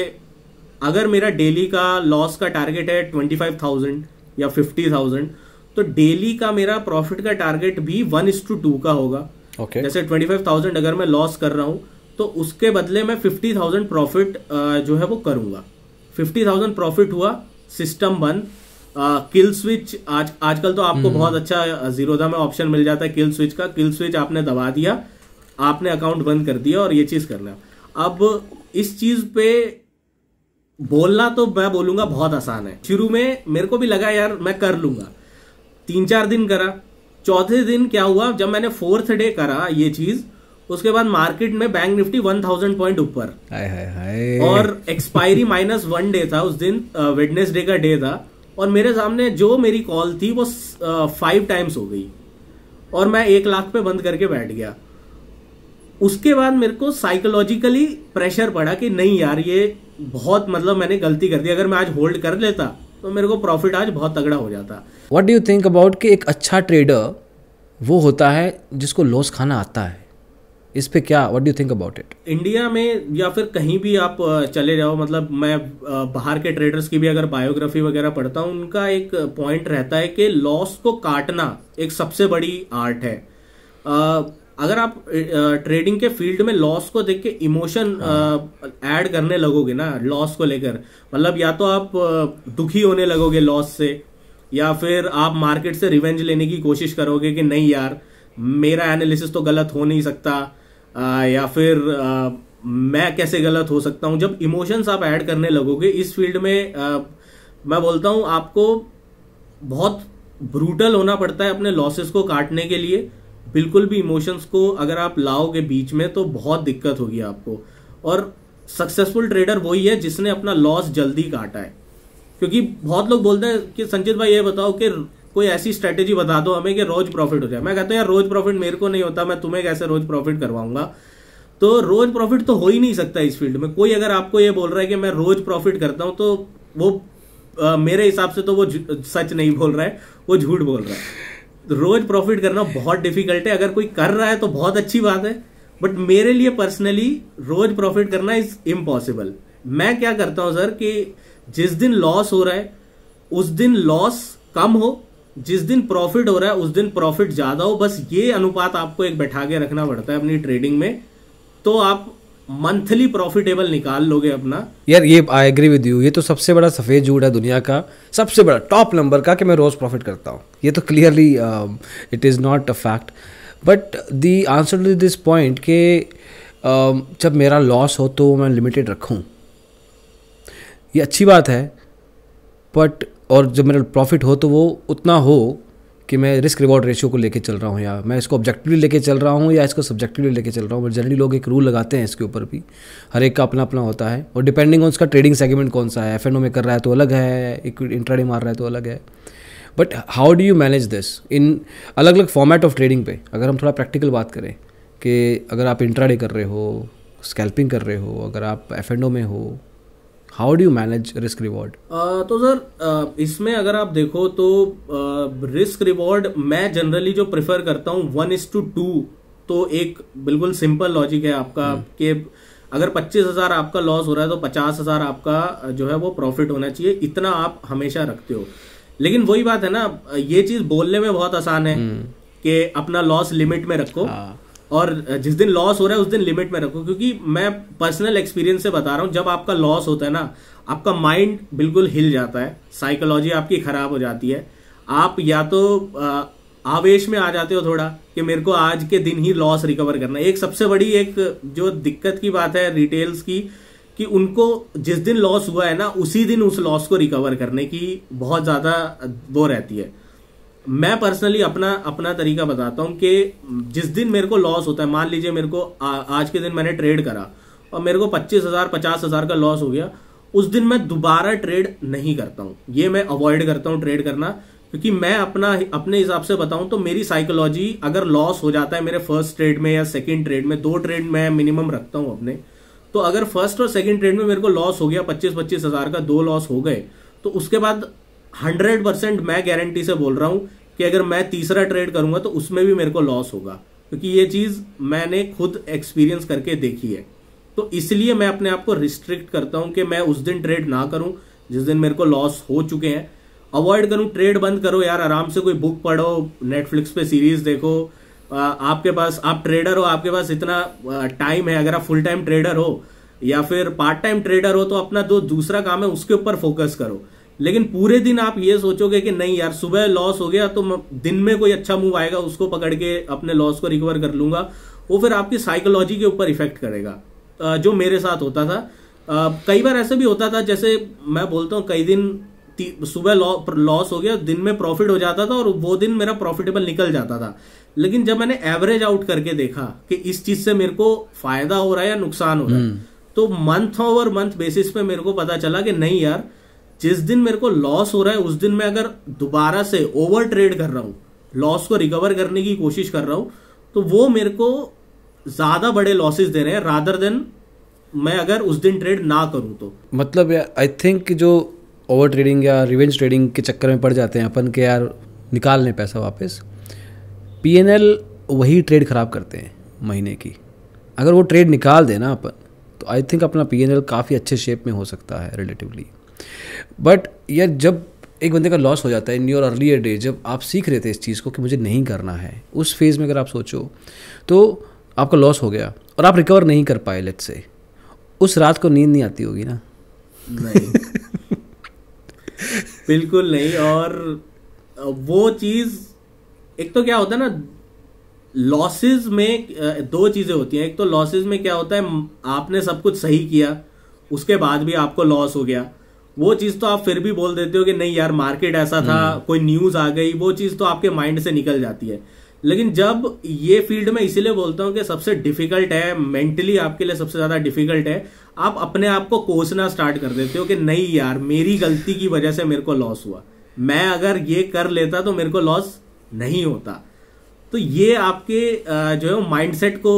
अगर मेरा डेली का लॉस का टारगेट है ट्वेंटी फाइव थाउजेंड या फिफ्टी थाउजेंड तो डेली का मेरा प्रॉफिट का टारगेट भी वन इज टू टू का होगा okay. जैसे ट्वेंटी फाइव थाउजेंड अगर मैं लॉस कर रहा हूँ तो उसके बदले मैं फिफ्टी थाउजेंड प्रॉफिट जो है वो करूंगा फिफ्टी थाउजेंड प्रॉफिट हुआ सिस्टम बन किल स्विच आज आजकल तो आपको हम्म। बहुत अच्छा जीरोधा में ऑप्शन मिल जाता है किल स्विच का किल स्विच आपने दबा दिया आपने अकाउंट बंद कर दिया और ये चीज करना अब इस चीज पे बोलना तो मैं बोलूंगा बहुत आसान है शुरू में मेरे को भी लगा यार मैं कर लूंगा तीन चार दिन करा चौथे दिन क्या हुआ जब मैंने फोर्थ डे करा ये चीज उसके बाद मार्केट में bank Nifty one thousand point ऊपर और एक्सपायरी माइनस वन डे था उस दिन वेडनेसडे का डे था और मेरे सामने जो मेरी कॉल थी वो फाइव टाइम्स हो गई और मैं एक लाख पे बंद करके बैठ गया उसके बाद मेरे को साइकोलॉजिकली प्रेशर पड़ा कि नहीं यार ये बहुत मतलब मैंने गलती कर दी अगर मैं आज होल्ड कर लेता तो मेरे को प्रॉफिट आज बहुत तगड़ा हो जाता वट डू थिंक अबाउट कि एक अच्छा ट्रेडर वो होता है जिसको लॉस खाना आता है इस पे क्या what do think about it India में या फिर कहीं भी आप चले जाओ मतलब मैं बाहर के ट्रेडर्स की भी अगर बायोग्राफी वगैरह पढ़ता हूँ उनका एक पॉइंट रहता है कि लॉस को काटना एक सबसे बड़ी आर्ट है अगर आप ट्रेडिंग के फील्ड में लॉस को देख के इमोशन ऐड करने लगोगे ना लॉस को लेकर मतलब या तो आप दुखी होने लगोगे लॉस से या फिर आप मार्केट से रिवेंज लेने की कोशिश करोगे कि नहीं यार मेरा एनालिसिस तो गलत हो नहीं सकता आ, या फिर आ, मैं कैसे गलत हो सकता हूँ जब इमोशंस आप ऐड करने लगोगे इस फील्ड में आ, मैं बोलता हूँ आपको बहुत ब्रूटल होना पड़ता है अपने लॉसेस को काटने के लिए बिल्कुल भी इमोशंस को अगर आप लाओगे बीच में तो बहुत दिक्कत होगी आपको और सक्सेसफुल ट्रेडर वही है जिसने अपना लॉस जल्दी काटा है क्योंकि बहुत लोग बोलते हैं कि संजीत भाई ये बताओ कि कोई ऐसी स्ट्रेटेजी बता दो हमें कि रोज प्रॉफिट हो जाए मैं कहता हूँ यार रोज प्रॉफिट मेरे को नहीं होता मैं तुम्हें कैसे रोज प्रॉफिट करवाऊंगा तो रोज प्रॉफिट तो हो ही नहीं सकता इस फील्ड में कोई अगर आपको ये बोल रहा है कि मैं रोज प्रॉफिट करता हूँ तो वो आ, मेरे हिसाब से तो वो सच नहीं बोल रहा है वो झूठ बोल रहा है रोज प्रॉफिट करना बहुत डिफिकल्ट है अगर कोई कर रहा है तो बहुत अच्छी बात है बट मेरे लिए पर्सनली रोज प्रॉफिट करना इज इम्पॉसिबल मैं क्या करता हूं सर कि जिस दिन लॉस हो रहा है उस दिन लॉस कम हो जिस दिन प्रॉफिट हो रहा है उस दिन प्रॉफिट ज़्यादा हो बस ये अनुपात आपको एक बैठा के रखना पड़ता है अपनी ट्रेडिंग में तो आप मंथली प्रॉफिटेबल निकाल लोगे अपना यार ये आई एग्री विद यू ये तो सबसे बड़ा सफ़ेद झूठ है दुनिया का सबसे बड़ा टॉप नंबर का कि मैं रोज़ प्रॉफिट करता हूँ ये तो clearly it is not a fact but the answer to this point के uh, जब मेरा लॉस हो तो मैं लिमिटेड रखूँ ये अच्छी बात है बट और जब मेरा प्रॉफिट हो तो वो उतना हो कि मैं रिस्क रिवॉर्ड रेशियो को लेके चल रहा हूँ या मैं इसको ऑब्जेक्टिवली लेके चल रहा हूँ या इसको सब्जेक्टिवली लेके चल रहा हूँ बट जनरली लोग एक रूल लगाते हैं इसके ऊपर भी हर एक का अपना अपना होता है और डिपेंडिंग ऑन उसका ट्रेडिंग सेगमेंट कौन सा है एफ में कर रहा है तो अलग है इंट्राडे मार रहा है तो अलग है but how do you manage this in अलग अलग फॉर्मेट ऑफ ट्रेडिंग पे अगर हम थोड़ा प्रैक्टिकल बात करें कि अगर आप इंट्राडे कर रहे हो स्कैल्पिंग कर रहे हो अगर आप एफ में हो how do you manage risk reward तो सर uh, इसमें अगर आप देखो तो रिस्क uh, रिवॉर्ड मैं जनरली जो प्रिफर करता हूँ वन इज टू टू तो एक बिल्कुल सिंपल लॉजिक है आपका hmm. कि अगर पच्चीस हजार आपका लॉस हो रहा है तो पचास हजार आपका uh, जो है वो प्रॉफिट होना चाहिए इतना आप हमेशा रखते हो लेकिन वही बात है ना ये चीज बोलने में बहुत आसान है hmm. कि अपना लॉस लिमिट में रखो हाँ। और जिस दिन लॉस हो रहा है उस दिन लिमिट में रखो क्योंकि मैं पर्सनल एक्सपीरियंस से बता रहा हूँ जब आपका लॉस होता है ना आपका माइंड बिल्कुल हिल जाता है साइकोलॉजी आपकी खराब हो जाती है आप या तो आवेश में आ जाते हो थोड़ा कि मेरे को आज के दिन ही लॉस रिकवर करना एक सबसे बड़ी एक जो दिक्कत की बात है रिटेल्स की कि उनको जिस दिन लॉस हुआ है ना उसी दिन उस लॉस को रिकवर करने की बहुत ज़्यादा वो रहती है मैं पर्सनली अपना अपना तरीका बताता हूँ कि जिस दिन मेरे को लॉस होता है मान लीजिए मेरे को आ, आज के दिन मैंने ट्रेड करा और मेरे को पच्चीस हज़ार पचास हज़ार का लॉस हो गया उस दिन मैं दोबारा ट्रेड नहीं करता हूँ ये मैं अवॉइड करता हूँ ट्रेड करना क्योंकि मैं अपना अपने हिसाब से बताऊं तो मेरी साइकोलॉजी अगर लॉस हो जाता है मेरे फर्स्ट ट्रेड में या सेकंड ट्रेड में दो ट्रेड मैं मिनिमम रखता हूं अपने तो अगर फर्स्ट और सेकंड ट्रेड में मेरे को लॉस हो गया पच्चीस पच्चीस हज़ार का दो लॉस हो गए तो उसके बाद हंड्रेड परसेंट मैं गारंटी से बोल रहा हूं कि अगर मैं तीसरा ट्रेड करूंगा तो उसमें भी मेरे को लॉस होगा क्योंकि ये चीज मैंने खुद एक्सपीरियंस करके देखी है तो इसलिए मैं अपने आप को रिस्ट्रिक्ट करता हूं कि मैं उस दिन ट्रेड ना करूं जिस दिन मेरे को लॉस हो चुके हैं अवॉइड करूं ट्रेड बंद करो यार आराम से कोई बुक पढ़ो नेटफ्लिक्स पे सीरीज देखो आपके पास आप ट्रेडर हो आपके पास इतना टाइम है अगर आप फुल टाइम ट्रेडर हो या फिर पार्ट टाइम ट्रेडर हो तो अपना जो दूसरा काम है उसके ऊपर फोकस करो लेकिन पूरे दिन आप ये सोचोगे कि नहीं यार सुबह लॉस हो गया तो दिन में कोई अच्छा मूव आएगा उसको पकड़ के अपने लॉस को रिकवर कर लूंगा वो फिर आपकी साइकोलॉजी के ऊपर इफेक्ट करेगा जो मेरे साथ होता था कई बार ऐसे भी होता था जैसे मैं बोलता हूँ कई दिन सुबह लॉस हो गया दिन में प्रॉफिट हो जाता था और वो दिन मेरा प्रॉफिटेबल निकल जाता था लेकिन जब मैंने एवरेज आउट करके देखा कि इस चीज से मेरे को फायदा हो रहा है या नुकसान हो रहा है हम्म। तो मंथ ओवर मंथ बेसिस पे मेरे को पता चला कि नहीं यार जिस दिन मेरे को लॉस हो रहा है उस दिन मैं अगर दोबारा से ओवर ट्रेड कर रहा हूँ लॉस को रिकवर करने की कोशिश कर रहा हूँ तो वो मेरे को ज़्यादा बड़े लॉसेस दे रहे हैं रादर देन मैं अगर उस दिन ट्रेड ना करूँ तो मतलब आई थिंक जो ओवर ट्रेडिंग या रिवेंज ट्रेडिंग के चक्कर में पड़ जाते हैं अपन के यार निकाल लें पैसा वापस पी वही ट्रेड ख़राब करते हैं महीने की अगर वो ट्रेड निकाल देना अपन तो आई थिंक अपना पी काफ़ी अच्छे शेप में हो सकता है रिलेटिवली बट यार जब एक बंदे का लॉस हो जाता है इन योर अर्लियर डे जब आप सीख रहे थे इस चीज़ को कि मुझे नहीं करना है उस फेज़ में अगर आप सोचो तो आपका लॉस हो गया और आप रिकवर नहीं कर पाए लेट से उस रात को नींद नहीं आती होगी ना नहीं [laughs] बिल्कुल नहीं और वो चीज़ एक तो क्या होता है ना लॉसेज में दो चीज़ें होती हैं एक तो लॉसेज में क्या होता है आपने सब कुछ सही किया उसके बाद भी आपको लॉस हो गया वो चीज तो आप फिर भी बोल देते हो कि नहीं यार मार्केट ऐसा था हम्म। कोई न्यूज आ गई वो चीज तो आपके माइंड से निकल जाती है लेकिन जब ये फील्ड में इसीलिए बोलता हूं कि सबसे डिफिकल्ट है मेंटली आपके लिए सबसे ज्यादा डिफिकल्ट है आप अपने आप को कोसना स्टार्ट कर देते हो कि नहीं यार मेरी गलती की वजह से मेरे को लॉस हुआ मैं अगर ये कर लेता तो मेरे को लॉस नहीं होता तो ये आपके जो है माइंडसेट को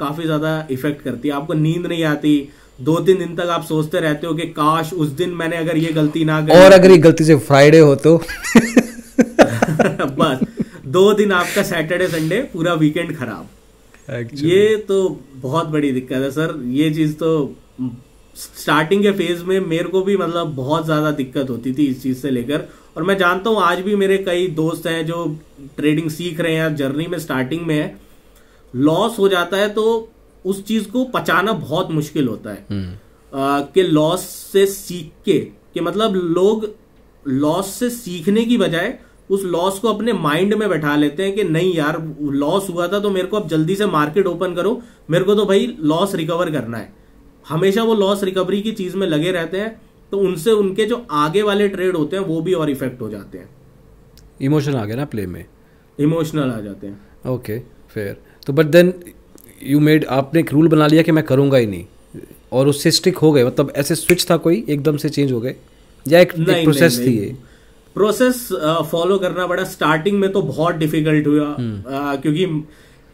काफी ज्यादा इफेक्ट करती है आपको नींद नहीं आती दो तीन दिन तक आप सोचते रहते हो कि काश उस दिन मैंने अगर ये गलती ना करी और अगर ये गलती से फ्राइडे हो तो [laughs] बस दो दिन आपका सैटरडे संडे पूरा वीकेंड खराब Actually. ये तो बहुत बड़ी दिक्कत है सर ये चीज तो स्टार्टिंग के फेज में मेरे को भी मतलब बहुत ज्यादा दिक्कत होती थी इस चीज से लेकर और मैं जानता हूँ आज भी मेरे कई दोस्त हैं जो ट्रेडिंग सीख रहे हैं जर्नी में स्टार्टिंग में है लॉस हो जाता है तो उस चीज को पचाना बहुत मुश्किल होता है हम्म। कि लॉस से सीख के कि मतलब लोग लॉस से सीखने की बजाय उस लॉस को अपने माइंड में बैठा लेते हैं कि नहीं यार लॉस हुआ था तो मेरे को अब जल्दी से मार्केट ओपन करो मेरे को तो भाई लॉस रिकवर करना है हमेशा वो लॉस रिकवरी की चीज में लगे रहते हैं तो उनसे उनके जो आगे वाले ट्रेड होते हैं वो भी और इफेक्ट हो जाते हैं इमोशनल आ गया ना प्ले में इमोशनल आ जाते हैं ओके फेयर तो बट देन यू मेड आपने एक रूल बना लिया कि मैं करूँगा ही नहीं और उससे स्ट्रिक हो गए मतलब ऐसे स्विच था कोई एकदम से चेंज हो गए या एक, नहीं, एक प्रोसेस नहीं, थी ये प्रोसेस फॉलो uh, करना पड़ा स्टार्टिंग में तो बहुत डिफिकल्ट हुआ आ, हम्म। uh, क्योंकि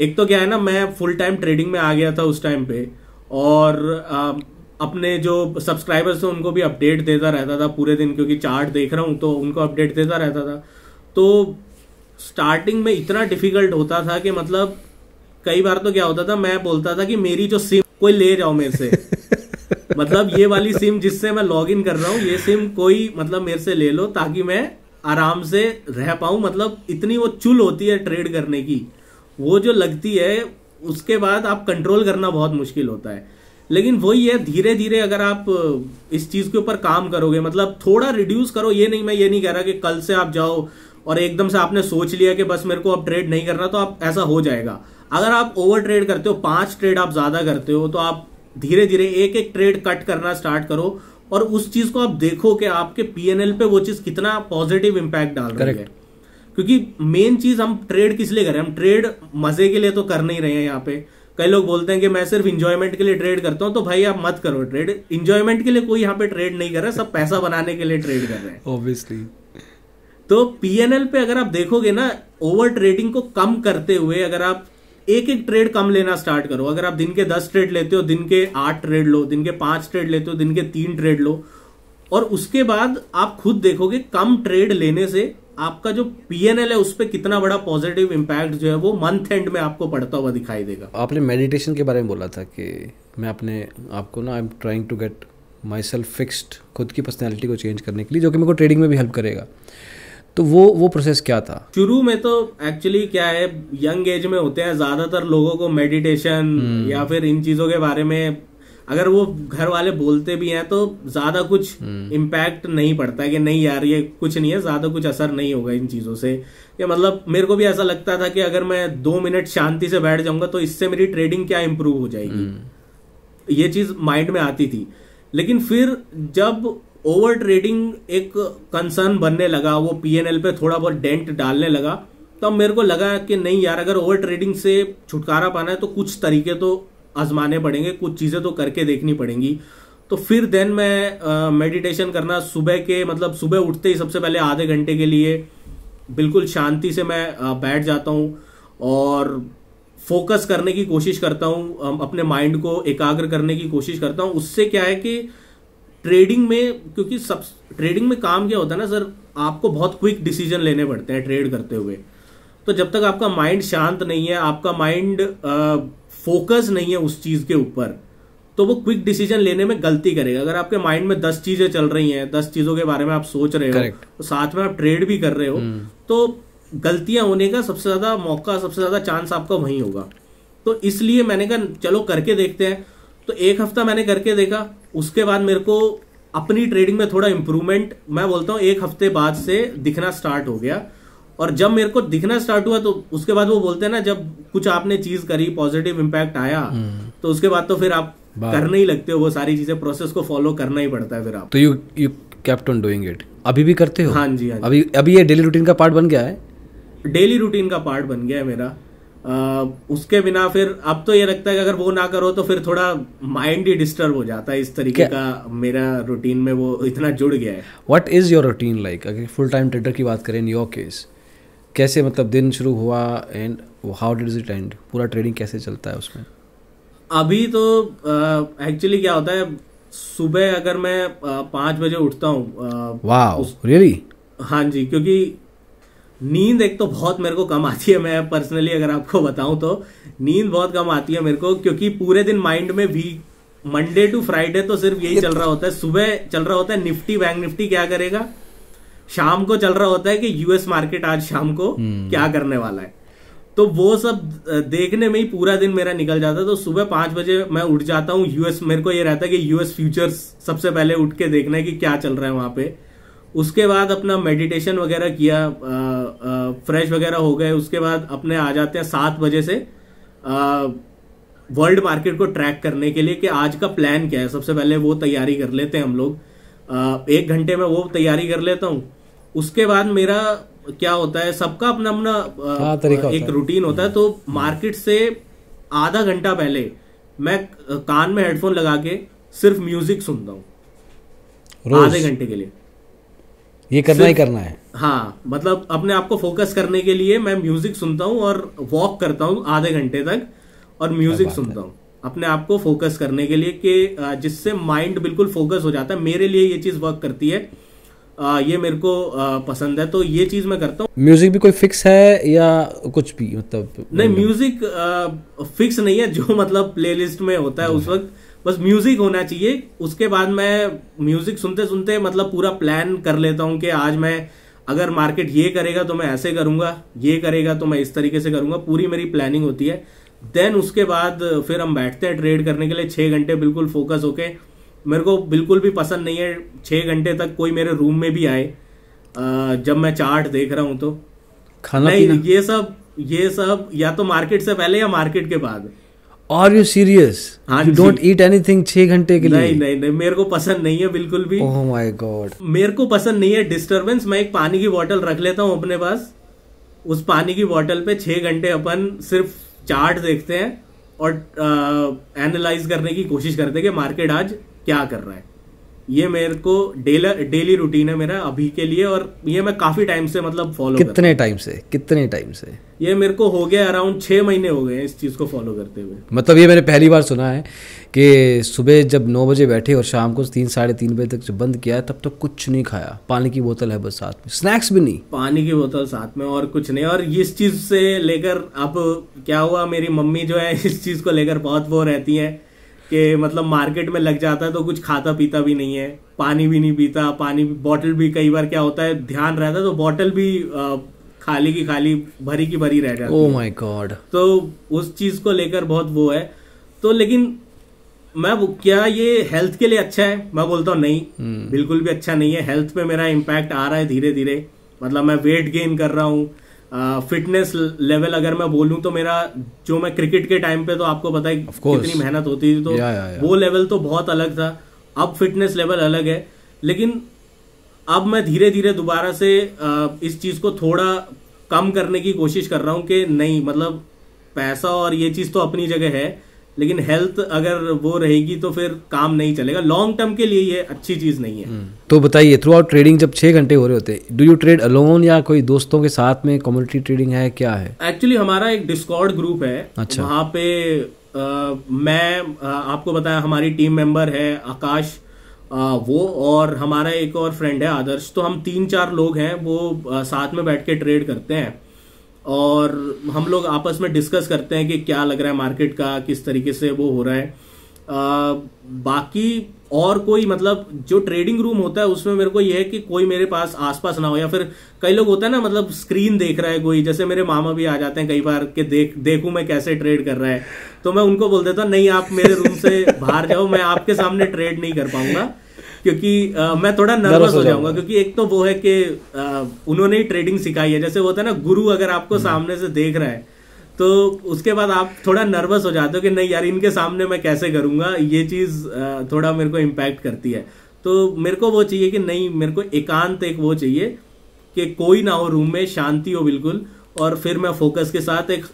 एक तो क्या है ना मैं फुल टाइम ट्रेडिंग में आ गया था उस टाइम पे और आ, uh, अपने जो सब्सक्राइबर्स थे उनको भी अपडेट देता रहता था पूरे दिन क्योंकि चार्ट देख रहा हूँ तो उनको अपडेट देता रहता था तो स्टार्टिंग में इतना डिफिकल्ट होता था कि मतलब कई बार तो क्या होता था मैं बोलता था कि मेरी जो सिम कोई ले जाओ मेरे से [laughs] मतलब ये वाली सिम जिससे मैं लॉग इन कर रहा हूँ ये सिम कोई मतलब मेरे से ले लो ताकि मैं आराम से रह पाऊँ मतलब इतनी वो चुल होती है ट्रेड करने की वो जो लगती है उसके बाद आप कंट्रोल करना बहुत मुश्किल होता है लेकिन वही है धीरे धीरे अगर आप इस चीज़ के ऊपर काम करोगे मतलब थोड़ा रिड्यूस करो ये नहीं मैं ये नहीं कह रहा कि कल से आप जाओ और एकदम से आपने सोच लिया कि बस मेरे को अब ट्रेड नहीं करना तो आप ऐसा हो जाएगा अगर आप ओवर ट्रेड करते हो पांच ट्रेड आप ज्यादा करते हो तो आप धीरे धीरे एक एक ट्रेड कट करना स्टार्ट करो और उस चीज को आप देखो कि आपके पीएनएल पे वो चीज कितना पॉजिटिव इम्पैक्ट डाल रही है क्योंकि मेन चीज हम ट्रेड किस लिए करें हम ट्रेड मजे के लिए तो कर नहीं रहे हैं यहाँ पे कई लोग बोलते हैं कि मैं सिर्फ इंजॉयमेंट के लिए ट्रेड करता हूँ तो भाई आप मत करो ट्रेड इंजॉयमेंट के लिए कोई यहाँ पे ट्रेड नहीं कर रहा सब पैसा बनाने के लिए ट्रेड कर रहे हैं ऑब्वियसली तो पीएनएल पे अगर आप देखोगे ना ओवर ट्रेडिंग को कम करते हुए अगर आप एक एक ट्रेड कम लेना स्टार्ट करो अगर आप दिन के दस ट्रेड लेते हो दिन के आठ ट्रेड लो दिन के पांच ट्रेड लेते हो दिन के तीन ट्रेड लो और उसके बाद आप खुद देखोगे कम ट्रेड लेने से आपका जो पीएनएल है उस पर कितना बड़ा पॉजिटिव इम्पैक्ट जो है वो मंथ एंड में आपको पड़ता हुआ दिखाई देगा आपने मेडिटेशन के बारे में बोला था कि मैं अपने आपको ना I am trying to get myself fixed खुद की पर्सनैलिटी को चेंज करने के लिए जो कि मेरे को ट्रेडिंग में भी हेल्प करेगा तो वो वो प्रोसेस क्या था शुरू में तो एक्चुअली क्या है यंग एज में होते हैं ज्यादातर लोगों को मेडिटेशन हम्म। या फिर इन चीजों के बारे में अगर वो घर वाले बोलते भी हैं तो ज्यादा कुछ इम्पैक्ट हम्म। नहीं पड़ता है कि नहीं यार ये कुछ नहीं है ज्यादा कुछ असर नहीं होगा इन चीजों से ये मतलब मेरे को भी ऐसा लगता था कि अगर मैं दो मिनट शांति से बैठ जाऊंगा तो इससे मेरी ट्रेडिंग क्या इम्प्रूव हो जाएगी हम्म। ये चीज माइंड में आती थी लेकिन फिर जब ओवर ट्रेडिंग एक कंसर्न बनने लगा वो पीएनएल पे थोड़ा बहुत डेंट डालने लगा तब तो अब मेरे को लगा कि नहीं यार अगर ओवर ट्रेडिंग से छुटकारा पाना है तो कुछ तरीके तो आजमाने पड़ेंगे कुछ चीज़ें तो करके देखनी पड़ेंगी तो फिर देन मैं मेडिटेशन करना सुबह के मतलब सुबह उठते ही सबसे पहले आधे घंटे के लिए बिल्कुल शांति से मैं बैठ जाता हूँ और फोकस करने की कोशिश करता हूँ अपने माइंड को एकाग्र करने की कोशिश करता हूँ उससे क्या है कि ट्रेडिंग में क्योंकि सब ट्रेडिंग में काम क्या होता है ना सर आपको बहुत क्विक डिसीजन लेने पड़ते हैं ट्रेड करते हुए तो जब तक आपका माइंड शांत नहीं है आपका माइंड फोकस नहीं है उस चीज़ के ऊपर तो वो क्विक डिसीजन लेने में गलती करेगा अगर आपके माइंड में दस चीज़ें चल रही हैं दस चीज़ों के बारे में आप सोच रहे हो Correct. तो साथ में आप ट्रेड भी कर रहे हो hmm. तो गलतियां होने का सबसे ज़्यादा मौका सबसे ज़्यादा चांस आपका वहीं होगा तो इसलिए मैंने कहा चलो करके देखते हैं तो एक हफ्ता मैंने करके देखा उसके बाद मेरे को अपनी ट्रेडिंग में थोड़ा इंप्रूवमेंट मैं बोलता हूँ एक हफ्ते बाद से दिखना स्टार्ट हो गया और जब मेरे को दिखना स्टार्ट हुआ तो उसके बाद वो बोलते हैं ना जब कुछ आपने चीज करी पॉजिटिव इम्पैक्ट आया हम्म। तो उसके बाद तो फिर आप करने ही लगते हो वो सारी चीजें प्रोसेस को फॉलो करना ही पड़ता है फिर आप तो you you kept on doing it अभी भी करते हो हाँ जी हाँ जी अभी अभी ये डेली रूटीन का पार्ट बन गया है डेली रूटीन का पार्ट बन गया है मेरा उसके बिना फिर अब तो ये लगता है कि अगर वो ना करो तो फिर थोड़ा माइंड ही डिस्टर्ब हो जाता है इस तरीके का मेरा रूटीन में वो इतना जुड़ गया है what is your routine like अगर फुल टाइम ट्रेडर की बात करें इन योर केस कैसे मतलब दिन शुरू हुआ and how did it end पूरा ट्रेडिंग कैसे चलता है उसमें अभी तो एक्चुअली uh, क्या होता है सुबह अगर मैं uh, पाँच बजे उठता हूँ वाह रियली हाँ जी क्योंकि नींद एक तो बहुत मेरे को कम आती है मैं पर्सनली अगर आपको बताऊं तो नींद बहुत कम आती है मेरे को क्योंकि पूरे दिन माइंड में भी मंडे टू फ्राइडे तो सिर्फ यही चल रहा होता है सुबह चल रहा होता है निफ्टी बैंक निफ्टी क्या करेगा शाम को चल रहा होता है कि यूएस मार्केट आज शाम को हम्म। क्या करने वाला है तो वो सब देखने में ही पूरा दिन मेरा निकल जाता है तो सुबह पांच बजे मैं उठ जाता हूँ यूएस मेरे को ये रहता है कि यूएस फ्यूचर्स सबसे पहले उठ के देखना है कि क्या चल रहा है वहां पे उसके बाद अपना मेडिटेशन वगैरह किया आ, आ, फ्रेश वगैरह हो गए उसके बाद अपने आ जाते हैं सात बजे से वर्ल्ड मार्केट को ट्रैक करने के लिए कि आज का प्लान क्या है सबसे पहले वो तैयारी कर लेते हैं हम लोग एक घंटे में वो तैयारी कर लेता हूँ उसके बाद मेरा क्या होता है सबका अपना अपना हाँ, एक रूटीन होता है तो मार्केट हम्म। से आधा घंटा पहले मैं कान में हेडफोन लगा के सिर्फ म्यूजिक सुनता हूँ आधे घंटे के लिए ये करना ही करना है हाँ मतलब अपने आप को फोकस करने के लिए मैं म्यूजिक सुनता हूँ और वॉक करता हूँ आधे घंटे तक और म्यूजिक सुनता हूँ अपने आप को फोकस करने के लिए कि जिससे माइंड बिल्कुल फोकस हो जाता है मेरे लिए ये चीज वर्क करती है आ, ये मेरे को आ, पसंद है तो ये चीज मैं करता हूँ म्यूजिक भी कोई फिक्स है या कुछ भी मतलब नहीं म्यूजिक फिक्स नहीं है जो मतलब प्लेलिस्ट में होता है हाँ। उस वक्त बस म्यूजिक होना चाहिए उसके बाद मैं म्यूजिक सुनते सुनते मतलब पूरा प्लान कर लेता हूँ कि आज मैं अगर मार्केट ये करेगा तो मैं ऐसे करूंगा ये करेगा तो मैं इस तरीके से करूंगा पूरी मेरी प्लानिंग होती है देन उसके बाद फिर हम बैठते हैं ट्रेड करने के लिए छः घंटे बिल्कुल फोकस होके मेरे को बिल्कुल भी पसंद नहीं है छः घंटे तक कोई मेरे रूम में भी आए जब मैं चार्ट देख रहा हूँ तो खाना नहीं ये सब ये सब या तो मार्केट से पहले या मार्केट के बाद और you serious you don't eat anything छह घंटे के लिए नहीं नहीं नहीं मेरे को पसंद नहीं है बिल्कुल भी ओह माय गॉड मेरे को पसंद नहीं है डिस्टरबेंस मैं एक पानी की बोतल रख लेता हूँ अपने पास उस पानी की बोतल पे छह घंटे अपन सिर्फ चार्ट देखते हैं और एनालाइज करने की कोशिश करते हैं कि मार्केट आज क्या कर रहा है ये मेरे को डेली रूटीन है मेरा अभी के लिए और ये मैं काफी टाइम से मतलब फॉलो कितने टाइम से कितने टाइम से ये मेरे को हो गया अराउंड छह महीने हो गए इस चीज़ को फॉलो करते हुए मतलब ये मैंने पहली बार सुना है कि सुबह जब नौ बजे बैठे और शाम को तीन साढ़े तीन बजे तक जब बंद किया है तब तक तो कुछ नहीं खाया पानी की बोतल है बस साथ में स्नैक्स भी नहीं पानी की बोतल साथ में और कुछ नहीं और इस चीज़ से लेकर अब क्या हुआ मेरी मम्मी जो है [laughs] इस चीज़ को लेकर बहुत वो रहती है कि मतलब मार्केट में लग जाता है तो कुछ खाता पीता भी नहीं है पानी भी नहीं पीता पानी बॉटल भी कई बार क्या होता है ध्यान रहता है तो बॉटल भी खाली की खाली भरी की भरी रह जाती oh है माय गॉड तो उस चीज को लेकर बहुत वो है तो लेकिन मैं क्या ये हेल्थ के लिए अच्छा है मैं बोलता हूँ नहीं hmm. बिल्कुल भी अच्छा नहीं है हेल्थ पे मेरा इम्पैक्ट आ रहा है धीरे धीरे मतलब मैं वेट गेन कर रहा हूँ फिटनेस लेवल अगर मैं बोलूं तो मेरा जो मैं क्रिकेट के टाइम पे तो आपको पता है कितनी मेहनत होती थी तो या, या, या. वो लेवल तो बहुत अलग था अब फिटनेस लेवल अलग है लेकिन अब मैं धीरे धीरे दोबारा से इस चीज को थोड़ा कम करने की कोशिश कर रहा हूं कि नहीं मतलब पैसा और ये चीज तो अपनी जगह है लेकिन हेल्थ अगर वो रहेगी तो फिर काम नहीं चलेगा लॉन्ग टर्म के लिए ये अच्छी चीज़ नहीं है हम्म। तो बताइए थ्रू आउट ट्रेडिंग जब छह घंटे हो रहे होते डू यू ट्रेड अलोन या कोई दोस्तों के साथ में कम्युनिटी ट्रेडिंग है क्या है एक्चुअली हमारा एक डिस्कॉर्ड ग्रुप है अच्छा वहाँ पे आ, मैं आ, आपको बताया हमारी टीम मेंबर है आकाश आ, वो और हमारा एक और फ्रेंड है आदर्श तो हम तीन चार लोग हैं वो आ, साथ में बैठ के ट्रेड करते हैं और हम लोग आपस में डिस्कस करते हैं कि क्या लग रहा है मार्केट का किस तरीके से वो हो रहा है आ, बाकी और कोई मतलब जो ट्रेडिंग रूम होता है उसमें मेरे को यह है कि कोई मेरे पास आसपास ना हो या फिर कई लोग होता है ना मतलब स्क्रीन देख रहा है कोई जैसे मेरे मामा भी आ जाते हैं कई बार कि देख देखूं मैं कैसे ट्रेड कर रहा है तो मैं उनको बोल देता नहीं आप मेरे रूम से बाहर जाओ मैं आपके सामने ट्रेड नहीं कर पाऊंगा क्योंकि आ, मैं थोड़ा नर्वस हो जाऊंगा क्योंकि एक तो वो है कि उन्होंने ही ट्रेडिंग सिखाई है जैसे होता है ना गुरु अगर आपको हम्म। सामने से देख रहा है तो उसके बाद आप थोड़ा नर्वस हो जाते हो कि नहीं यार इनके सामने मैं कैसे करूंगा ये चीज थोड़ा मेरे को इम्पैक्ट करती है तो मेरे को वो चाहिए कि नहीं मेरे को एकांत एक वो चाहिए कि कोई ना हो रूम में शांति हो बिल्कुल और फिर मैं फोकस के साथ एक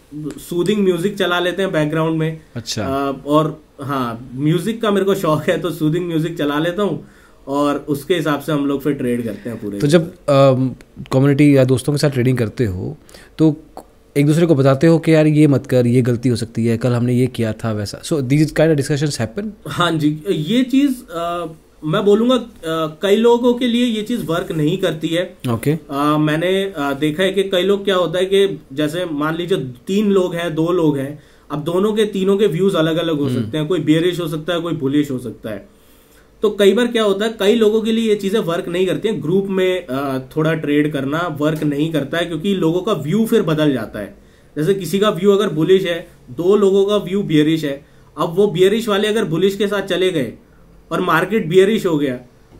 सूदिंग म्यूजिक चला लेते हैं बैकग्राउंड में अच्छा आ, और हाँ म्यूजिक का मेरे को शौक है तो सूदिंग म्यूजिक चला लेता हूँ और उसके हिसाब से हम लोग फिर ट्रेड करते हैं पूरे तो जब कम्युनिटी या दोस्तों के साथ ट्रेडिंग करते हो तो एक दूसरे को बताते हो कि यार ये मत कर ये गलती हो सकती है कल हमने ये किया था वैसा so these kind of happen हाँ जी ये चीज़ मैं बोलूँगा कई लोगों के लिए ये चीज़ वर्क नहीं करती है ओके okay. मैंने आ, देखा है कि कई लोग क्या होता है कि जैसे मान लीजिए तीन लोग हैं दो लोग हैं अब दोनों के तीनों के व्यूज अलग अलग हो हम्म। सकते हैं कोई बेरिश हो सकता है कोई बुलिश हो सकता है तो कई बार क्या होता है कई लोगों के लिए ये चीज़ें वर्क नहीं करती हैं ग्रुप में थोड़ा ट्रेड करना वर्क नहीं करता है क्योंकि लोगों का व्यू फिर बदल जाता है जैसे किसी का व्यू अगर बुलिश है दो लोगों का व्यू बियरिश है अब वो बियरिश वाले अगर बुलिश के साथ चले गए और मार्केट बियरिश हो गया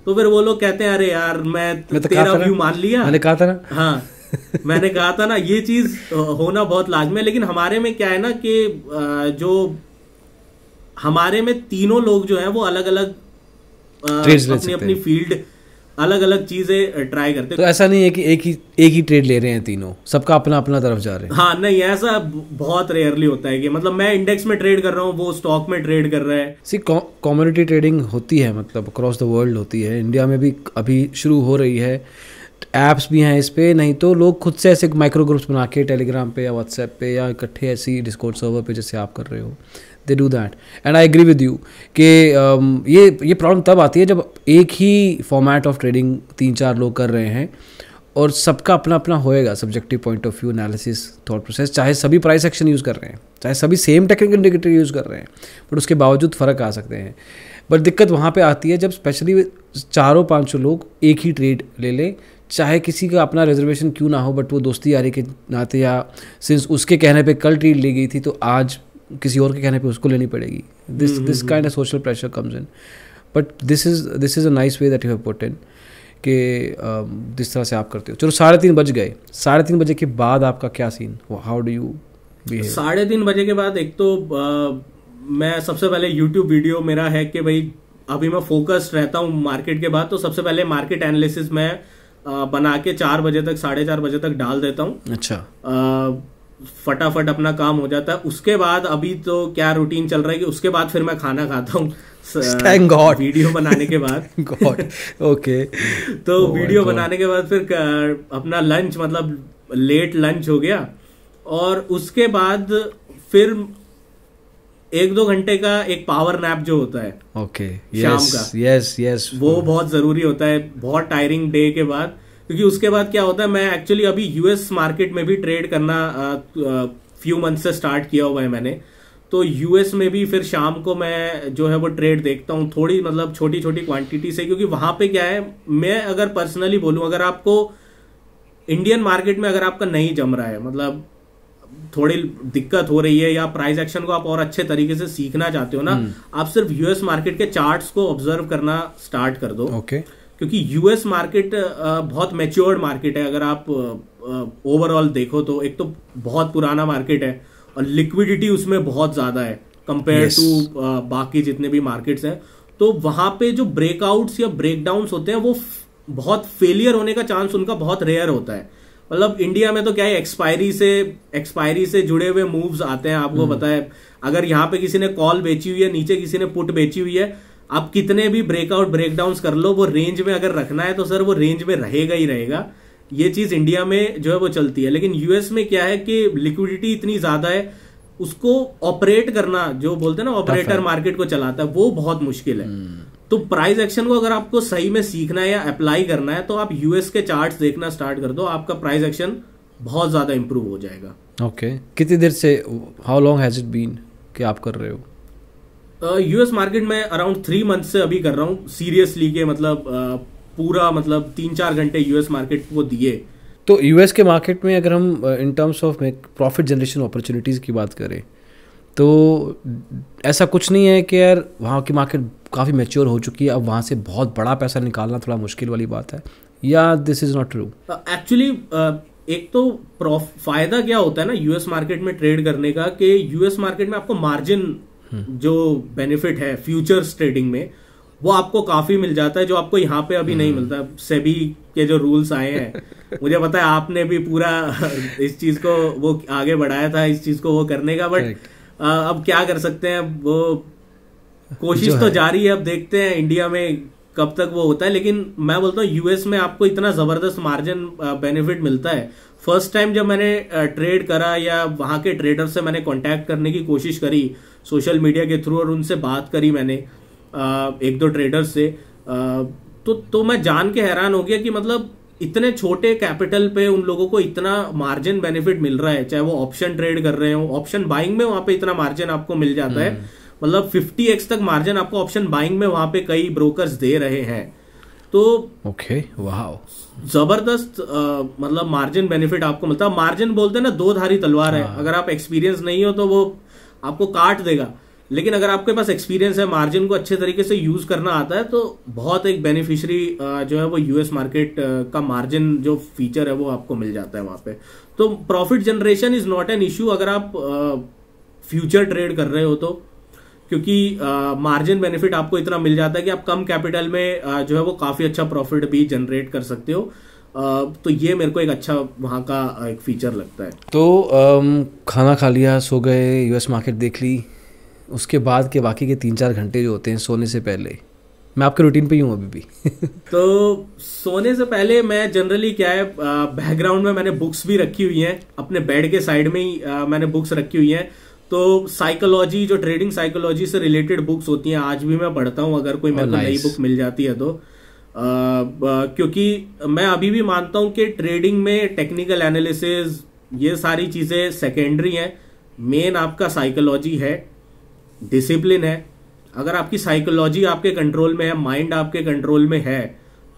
तो फिर वो लोग कहते हैं अरे यार मैं, मैं तो तेरा व्यू मान लिया मैंने कहा था ना हाँ [laughs] मैंने कहा था ना ये चीज होना बहुत लाजमी है लेकिन हमारे में क्या है ना कि जो हमारे में तीनों लोग जो हैं वो अलग अलग अपनी अपनी फील्ड अलग अलग चीजें ट्राई करते तो ऐसा नहीं है कि एक ही एक ही ट्रेड ले रहे हैं तीनों सबका अपना अपना तरफ जा रहे हैं हाँ नहीं ऐसा बहुत रेयरली होता है कि मतलब मैं इंडेक्स में ट्रेड कर रहा हूँ वो स्टॉक में ट्रेड कर रहा है सी कॉम्युनिटी ट्रेडिंग होती है मतलब अक्रॉस द वर्ल्ड होती है इंडिया में भी अभी शुरू हो रही है ऐप्स भी हैं इस पर नहीं तो लोग खुद से ऐसे माइक्रो ग्रुप्स बना के टेलीग्राम पे या व्हाट्सएप पे या इकट्ठे ऐसी डिस्कोड सर्वर पे जैसे आप कर रहे हो they do that and I agree with you कि um, ये ये प्रॉब्लम तब आती है जब एक ही फॉर्मेट ऑफ ट्रेडिंग तीन चार लोग कर रहे हैं और सबका अपना अपना होएगा subjective point of view analysis thought process चाहे सभी प्राइस एक्शन यूज़ कर रहे हैं चाहे सभी सेम टेक्निकल इंडिकेटर यूज़ कर रहे हैं बट उसके बावजूद फ़र्क आ सकते हैं बट दिक्कत वहाँ पे आती है जब स्पेशली चारों पाँचों लोग एक ही ट्रेड ले लें चाहे किसी का अपना रिजर्वेशन क्यों ना हो बट वो दोस्ती यारी के नाते या सिंस उसके कहने पे कल ट्रेड ली गई थी तो आज किसी और के कहने पे उसको लेनी पड़ेगी this this kind of social pressure comes in but this is this is a nice way that you have put in कि um, जिस तरह से आप करते हो चलो साढ़े तीन बज गए साढ़े तीन बजे के बाद आपका क्या सीन हाउ डू यू साढ़े तीन बजे के बाद एक तो आ, uh, मैं सबसे पहले यूट्यूब वीडियो मेरा है कि भाई अभी मैं फोकस्ड रहता हूँ मार्केट के बाद तो सबसे पहले मार्केट एनालिसिस मैं uh, बना के चार बजे तक साढ़े चार बजे तक डाल देता हूँ अच्छा आ, uh, फटाफट अपना काम हो जाता है उसके बाद अभी तो क्या रूटीन चल रहा है कि उसके बाद फिर मैं खाना खाता हूँ वीडियो बनाने के बाद गॉड [laughs] ओके तो oh वीडियो बनाने के बाद फिर अपना लंच मतलब लेट लंच हो गया और उसके बाद फिर एक दो घंटे का एक पावर नैप जो होता है ओके okay, yes, शाम का यस yes, यस yes, वो बहुत जरूरी होता है बहुत टायरिंग डे के बाद क्योंकि उसके बाद क्या होता है मैं एक्चुअली अभी यूएस मार्केट में भी ट्रेड करना फ्यू मंथ से स्टार्ट किया हुआ है मैंने तो यूएस में भी फिर शाम को मैं जो है वो ट्रेड देखता हूँ थोड़ी मतलब छोटी छोटी क्वांटिटी से क्योंकि वहां पे क्या है मैं अगर पर्सनली बोलूँ अगर आपको इंडियन मार्केट में अगर आपका नहीं जम रहा है मतलब थोड़ी दिक्कत हो रही है या प्राइस एक्शन को आप और अच्छे तरीके से सीखना चाहते हो ना हम्म। आप सिर्फ यूएस मार्केट के चार्ट्स को ऑब्जर्व करना स्टार्ट कर दो okay. क्योंकि यूएस मार्केट बहुत मेच्योर्ड मार्केट है अगर आप ओवरऑल देखो तो एक तो बहुत पुराना मार्केट है और लिक्विडिटी उसमें बहुत ज़्यादा है कंपेयर टू yes. बाकी जितने भी मार्केट्स हैं तो वहां पे जो ब्रेकआउट्स या ब्रेकडाउन होते हैं वो बहुत फेलियर होने का चांस उनका बहुत रेयर होता है मतलब इंडिया में तो क्या है एक्सपायरी से एक्सपायरी से जुड़े हुए मूव्स आते हैं आपको hmm. पता है अगर यहाँ पे किसी ने कॉल बेची हुई है नीचे किसी ने पुट बेची हुई है आप कितने भी ब्रेकआउट ब्रेकडाउन कर लो वो रेंज में अगर रखना है तो सर वो रेंज में रहेगा ही रहेगा ये चीज इंडिया में जो है वो चलती है लेकिन यूएस में क्या है कि लिक्विडिटी इतनी ज्यादा है उसको ऑपरेट करना जो बोलते हैं ना ऑपरेटर मार्केट को चलाता है वो बहुत मुश्किल है हम्म। तो प्राइस एक्शन को अगर आपको सही में सीखना है या अप्लाई करना है तो आप यूएस के चार्ट देखना स्टार्ट कर दो आपका प्राइस एक्शन बहुत ज्यादा इंप्रूव हो जाएगा ओके okay. कितनी देर से how long has it been कि आप कर रहे हो यूएस मार्केट में अराउंड थ्री मंथ से अभी कर रहा हूँ सीरियसली के मतलब पूरा मतलब तीन चार घंटे यूएस मार्केट को दिए तो यूएस के मार्केट में अगर हम in terms of profit generation opportunities की बात करें तो ऐसा कुछ नहीं है कि यार वहाँ की मार्केट काफ़ी मेच्योर हो चुकी है अब वहाँ से बहुत बड़ा पैसा निकालना थोड़ा मुश्किल वाली बात है या this is not true actually एक तो फायदा क्या होता है ना यूएस मार्केट में ट्रेड करने का कि यूएस मार्केट में आपको मार्जिन जो बेनिफिट है फ्यूचर्स ट्रेडिंग में वो आपको काफी मिल जाता है जो आपको यहाँ पे अभी नहीं हम्म। मिलता सेबी के जो रूल्स आए हैं [laughs] मुझे पता है आपने भी पूरा [laughs] इस चीज को वो आगे बढ़ाया था इस चीज को वो करने का बट अब क्या कर सकते हैं वो कोशिश तो जारी है अब देखते हैं इंडिया में कब तक वो होता है लेकिन मैं बोलता हूँ यूएस में आपको इतना ज़बरदस्त मार्जिन बेनिफिट मिलता है फर्स्ट टाइम जब मैंने ट्रेड uh, करा या वहां के ट्रेडर से मैंने कॉन्टेक्ट करने की कोशिश करी सोशल मीडिया के थ्रू और उनसे बात करी मैंने uh, एक दो ट्रेडर से uh, तो तो मैं जान के हैरान हो गया कि मतलब इतने छोटे कैपिटल पे उन लोगों को इतना मार्जिन बेनिफिट मिल रहा है चाहे वो ऑप्शन ट्रेड कर रहे हो ऑप्शन बाइंग में वहाँ पे इतना मार्जिन आपको मिल जाता है हम्म। मतलब 50x तक मार्जिन आपको ऑप्शन बाइंग में वहां पे कई ब्रोकर्स दे रहे हैं तो ओके okay, जबरदस्त मतलब मार्जिन बेनिफिट आपको मिलता है मार्जिन बोलते हैं ना दो धारी तलवार है हाँ। अगर आप एक्सपीरियंस नहीं हो तो वो आपको काट देगा लेकिन अगर आपके पास एक्सपीरियंस है मार्जिन को अच्छे तरीके से यूज करना आता है तो बहुत एक बेनिफिशरी जो है वो यूएस मार्केट का मार्जिन जो फीचर है वो आपको मिल जाता है वहां पे तो profit generation is not an issue अगर आप फ्यूचर ट्रेड कर रहे हो तो क्योंकि मार्जिन बेनिफिट आपको इतना मिल जाता है कि आप कम कैपिटल में आ, जो है वो काफ़ी अच्छा प्रॉफिट भी जनरेट कर सकते हो आ, तो ये मेरे को एक अच्छा वहाँ का एक फीचर लगता है तो आम, खाना खा लिया सो गए यूएस मार्केट देख ली उसके बाद के बाकी के तीन चार घंटे जो होते हैं सोने से पहले मैं आपके रूटीन पे ही हूँ अभी भी [laughs] तो सोने से पहले मैं जनरली क्या है बैकग्राउंड में मैंने बुक्स भी रखी हुई हैं अपने बेड के साइड में ही मैंने बुक्स रखी हुई हैं तो साइकोलॉजी जो ट्रेडिंग साइकोलॉजी से रिलेटेड बुक्स होती हैं आज भी मैं पढ़ता हूँ अगर कोई मेरे को oh, नई बुक मिल जाती है तो आ, आ, क्योंकि मैं अभी भी मानता हूँ कि ट्रेडिंग में टेक्निकल एनालिसिस ये सारी चीज़ें सेकेंडरी हैं मेन आपका साइकोलॉजी है डिसिप्लिन है अगर आपकी साइकोलॉजी आपके कंट्रोल में है माइंड आपके कंट्रोल में है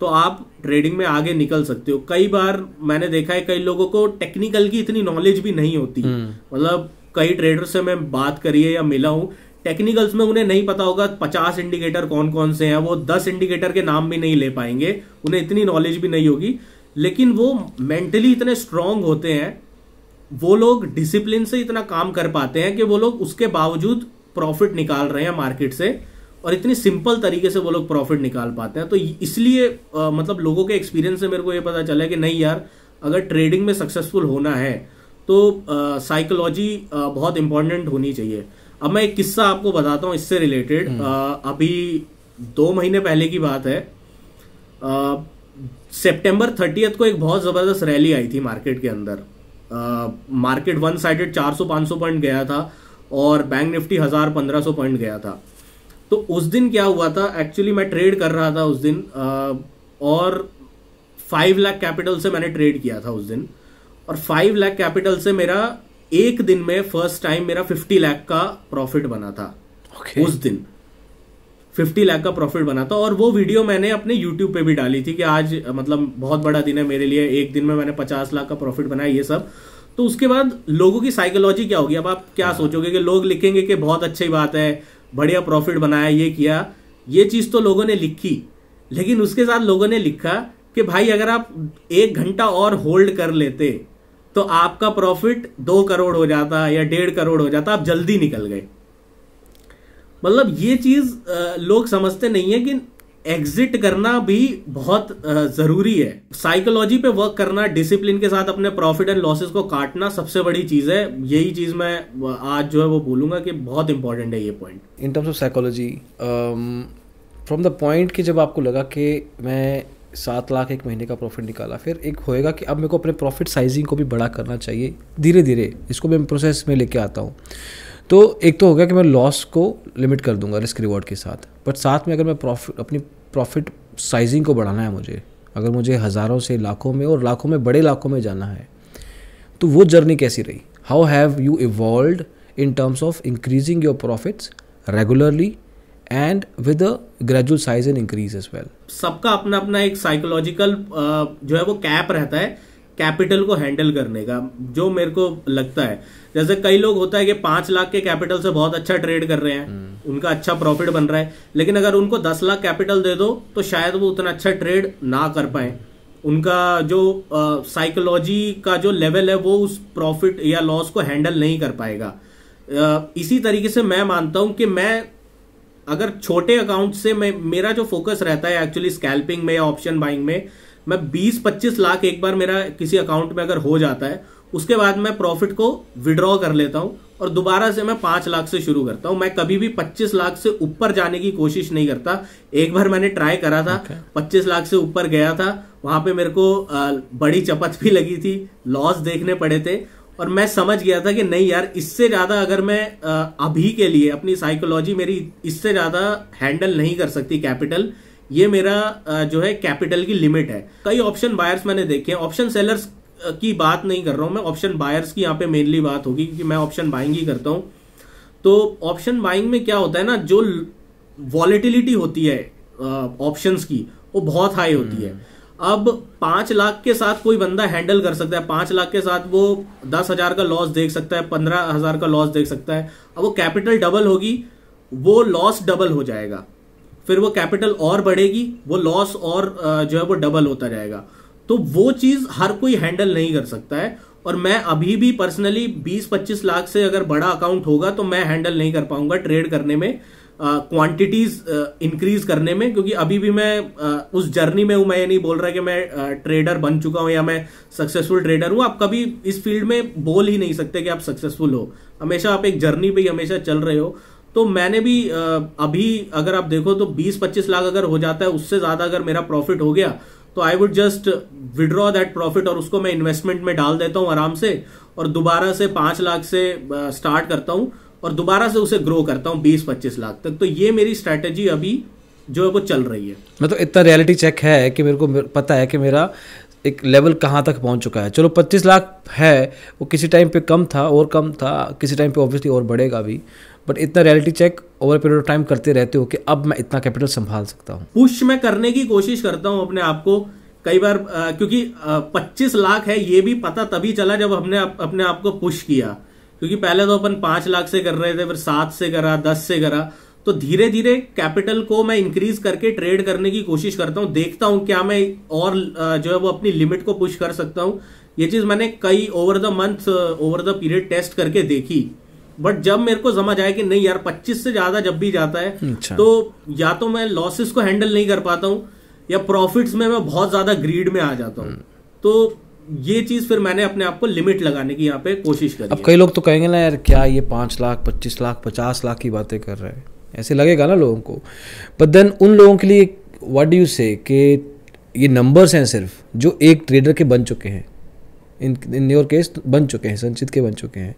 तो आप ट्रेडिंग में आगे निकल सकते हो कई बार मैंने देखा है कई लोगों को टेक्निकल की इतनी नॉलेज भी नहीं होती हम्म। मतलब कई ट्रेडर से मैं बात करी है या मिला हूं टेक्निकल्स में उन्हें नहीं पता होगा पचास इंडिकेटर कौन कौन से हैं वो दस इंडिकेटर के नाम भी नहीं ले पाएंगे उन्हें इतनी नॉलेज भी नहीं होगी लेकिन वो मेंटली इतने स्ट्रांग होते हैं वो लोग डिसिप्लिन से इतना काम कर पाते हैं कि वो लोग उसके बावजूद प्रॉफिट निकाल रहे हैं मार्केट से और इतनी सिंपल तरीके से वो लोग प्रॉफिट निकाल पाते हैं तो इसलिए मतलब लोगों के एक्सपीरियंस से मेरे को ये पता चला कि नहीं यार अगर ट्रेडिंग में सक्सेसफुल होना है तो साइकोलॉजी बहुत इंपॉर्टेंट होनी चाहिए अब मैं एक किस्सा आपको बताता हूँ इससे रिलेटेड हम्म। अभी दो महीने पहले की बात है सेप्टेम्बर थर्टीथ को एक बहुत ज़बरदस्त रैली आई थी मार्केट के अंदर मार्केट वन साइडेड 400-500 पॉइंट गया था और बैंक निफ्टी हज़ार पंद्रह सौ पॉइंट गया था तो उस दिन क्या हुआ था एक्चुअली मैं ट्रेड कर रहा था उस दिन आ, और फाइव लाख कैपिटल से मैंने ट्रेड किया था उस दिन और फाइव लाख कैपिटल से मेरा एक दिन में फर्स्ट टाइम मेरा फिफ्टी लाख का प्रॉफिट बना था okay. उस दिन फिफ्टी लाख का प्रॉफिट बना था और वो वीडियो मैंने अपने यूट्यूब पे भी डाली थी कि आज मतलब बहुत बड़ा दिन है मेरे लिए एक दिन में मैंने पचास लाख का प्रॉफिट बनाया ये सब तो उसके बाद लोगों की साइकोलॉजी क्या होगी अब आप क्या हाँ। सोचोगे कि लोग लिखेंगे कि बहुत अच्छी बात है बढ़िया प्रॉफिट बनाया ये किया ये चीज तो लोगों ने लिखी लेकिन उसके साथ लोगों ने लिखा कि भाई अगर आप एक घंटा और होल्ड कर लेते तो आपका प्रॉफिट दो करोड़ हो जाता या डेढ़ करोड़ हो जाता आप जल्दी निकल गए मतलब ये चीज लोग समझते नहीं है कि एग्जिट करना भी बहुत जरूरी है साइकोलॉजी पे वर्क करना डिसिप्लिन के साथ अपने प्रॉफिट एंड लॉसेस को काटना सबसे बड़ी चीज है यही चीज मैं आज जो है वो बोलूंगा कि बहुत इंपॉर्टेंट है ये point in terms of psychology from the point कि जब आपको लगा कि मैं सात लाख एक महीने का प्रॉफिट निकाला फिर एक होएगा कि अब मेरे को अपने प्रॉफिट साइजिंग को भी बड़ा करना चाहिए धीरे धीरे इसको मैं प्रोसेस में लेके आता हूँ तो एक तो हो गया कि मैं लॉस को लिमिट कर दूंगा रिस्क रिवॉर्ड के साथ बट साथ में अगर मैं प्रॉफिट अपनी प्रॉफिट साइजिंग को बढ़ाना है मुझे अगर मुझे हज़ारों से लाखों में और लाखों में बड़े लाखों में जाना है तो वो जर्नी कैसी रही how have you evolve in terms of increasing your profits regularly and with gradual size and increase as well सबका अपना अपना एक साइकोलॉजिकल जो है वो कैप रहता है कैपिटल को हैंडल करने का जो मेरे को लगता है जैसे कई लोग होता है कि पांच लाख के कैपिटल से बहुत अच्छा ट्रेड कर रहे हैं हम्म। उनका अच्छा प्रॉफिट बन रहा है लेकिन अगर उनको दस लाख कैपिटल दे दो तो शायद वो उतना अच्छा ट्रेड ना कर पाए उनका जो साइकोलॉजी का जो लेवल है वो उस प्रॉफिट या लॉस को हैंडल नहीं कर पाएगा आ, इसी तरीके से मैं मानता हूं कि मैं अगर छोटे अकाउंट से मैं मेरा जो फोकस रहता है एक्चुअली स्कैल्पिंग में या ऑप्शन बाइंग में मैं 20-25 लाख एक बार मेरा किसी अकाउंट में अगर हो जाता है उसके बाद मैं प्रॉफिट को विड्रॉ कर लेता हूँ और दोबारा से मैं पांच लाख से शुरू करता हूँ मैं कभी भी पच्चीस लाख से ऊपर जाने की कोशिश नहीं करता एक बार मैंने ट्राई करा था okay. पच्चीस लाख से ऊपर गया था वहां पे मेरे को बड़ी चपत भी लगी थी लॉस देखने पड़े थे और मैं समझ गया था कि नहीं यार इससे ज़्यादा अगर मैं अभी के लिए अपनी साइकोलॉजी मेरी इससे ज़्यादा हैंडल नहीं कर सकती कैपिटल ये मेरा जो है कैपिटल की लिमिट है कई ऑप्शन बायर्स मैंने देखे हैं ऑप्शन सेलर्स की बात नहीं कर रहा हूं मैं ऑप्शन बायर्स की यहाँ पे मेनली बात होगी क्योंकि मैं ऑप्शन बाइंग ही करता हूँ तो ऑप्शन बाइंग में क्या होता है ना जो वॉलिटिलिटी होती है ऑप्शंस की वो बहुत हाई होती है हम्म। अब पांच लाख के साथ कोई बंदा हैंडल कर सकता है पांच लाख के साथ वो दस हजार का लॉस देख सकता है पंद्रह हजार का लॉस देख सकता है अब वो कैपिटल डबल होगी वो लॉस डबल हो जाएगा फिर वो कैपिटल और बढ़ेगी वो लॉस और जो है वो डबल होता जाएगा तो वो चीज हर कोई हैंडल नहीं कर सकता है और मैं अभी भी पर्सनली 20-25 लाख से अगर बड़ा अकाउंट होगा तो मैं हैंडल नहीं कर पाऊंगा ट्रेड करने में क्वांटिटीज इंक्रीज करने में क्योंकि अभी भी मैं uh, उस जर्नी में हूं मैं ये नहीं बोल रहा कि मैं ट्रेडर uh, बन चुका हूं या मैं सक्सेसफुल ट्रेडर हूं आप कभी इस फील्ड में बोल ही नहीं सकते कि आप सक्सेसफुल हो हमेशा आप एक जर्नी पे ही हमेशा चल रहे हो तो मैंने भी uh, अभी अगर आप देखो तो 20-25 लाख अगर हो जाता है उससे ज़्यादा अगर मेरा प्रॉफिट हो गया तो I would just withdraw that profit और उसको मैं इन्वेस्टमेंट में डाल देता हूँ आराम से और दोबारा से पांच लाख से स्टार्ट करता हूँ और दोबारा से उसे ग्रो करता हूँ बीस पच्चीस लाख तक तो ये मेरी स्ट्रैटेजी अभी जो है वो चल रही है मतलब इतना रियलिटी चेक है कि मेरे को पता है कि मेरा एक लेवल कहाँ तक पहुँच चुका है चलो पच्चीस लाख है वो किसी टाइम पे कम था और कम था किसी टाइम पे ऑब्वियसली और बढ़ेगा भी बट इतना reality check over period of time करते रहते हो कि अब मैं इतना कैपिटल संभाल सकता हूँ पुश मैं करने की कोशिश करता हूँ अपने आप को कई बार आ, क्योंकि पच्चीस लाख है ये भी पता तभी चला जब हमने अप, अपने आप को पुश किया क्योंकि पहले तो अपन पांच लाख से कर रहे थे फिर सात से करा दस से करा तो धीरे धीरे कैपिटल को मैं इंक्रीज करके ट्रेड करने की कोशिश करता हूँ देखता हूं क्या मैं और जो है वो अपनी लिमिट को पुश कर सकता हूँ ये चीज मैंने कई over the month over the period test करके देखी बट जब मेरे को समझ आया कि नहीं यार 25 से ज्यादा जब भी जाता है अच्छा। तो या तो मैं लॉसेस को हैंडल नहीं कर पाता हूं या प्रॉफिट्स में मैं बहुत ज्यादा ग्रीड में आ जाता हूँ हम्म। तो ये चीज फिर मैंने अपने आप को लिमिट लगाने की यहाँ पे कोशिश करी अब कई लोग तो कहेंगे ना यार क्या ये पांच लाख पच्चीस लाख पचास लाख की बातें कर रहे हैं ऐसे लगेगा ना लोगों को बट देन उन लोगों के लिए वट डू यू से ये नंबर्स हैं सिर्फ जो एक ट्रेडर के बन चुके हैं इन इन योर तो केस बन चुके हैं संचित के बन चुके हैं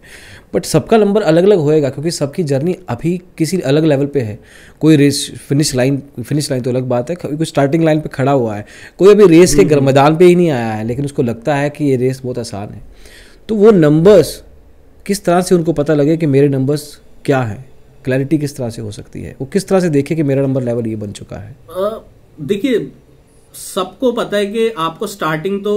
बट सबका नंबर अलग अलग होएगा क्योंकि सबकी जर्नी अभी किसी अलग लेवल पे है कोई race finish line finish line तो अलग बात है कोई स्टार्टिंग लाइन पे खड़ा हुआ है कोई अभी रेस के मैदान हम्म। पे ही नहीं आया है लेकिन उसको लगता है कि ये रेस बहुत आसान है तो वो नंबर्स किस तरह से उनको पता लगे कि मेरे नंबर्स क्या हैं क्लैरिटी किस तरह से हो सकती है वो किस तरह से देखे कि मेरा नंबर लेवल ये बन चुका है देखिए सबको पता है कि आपको स्टार्टिंग तो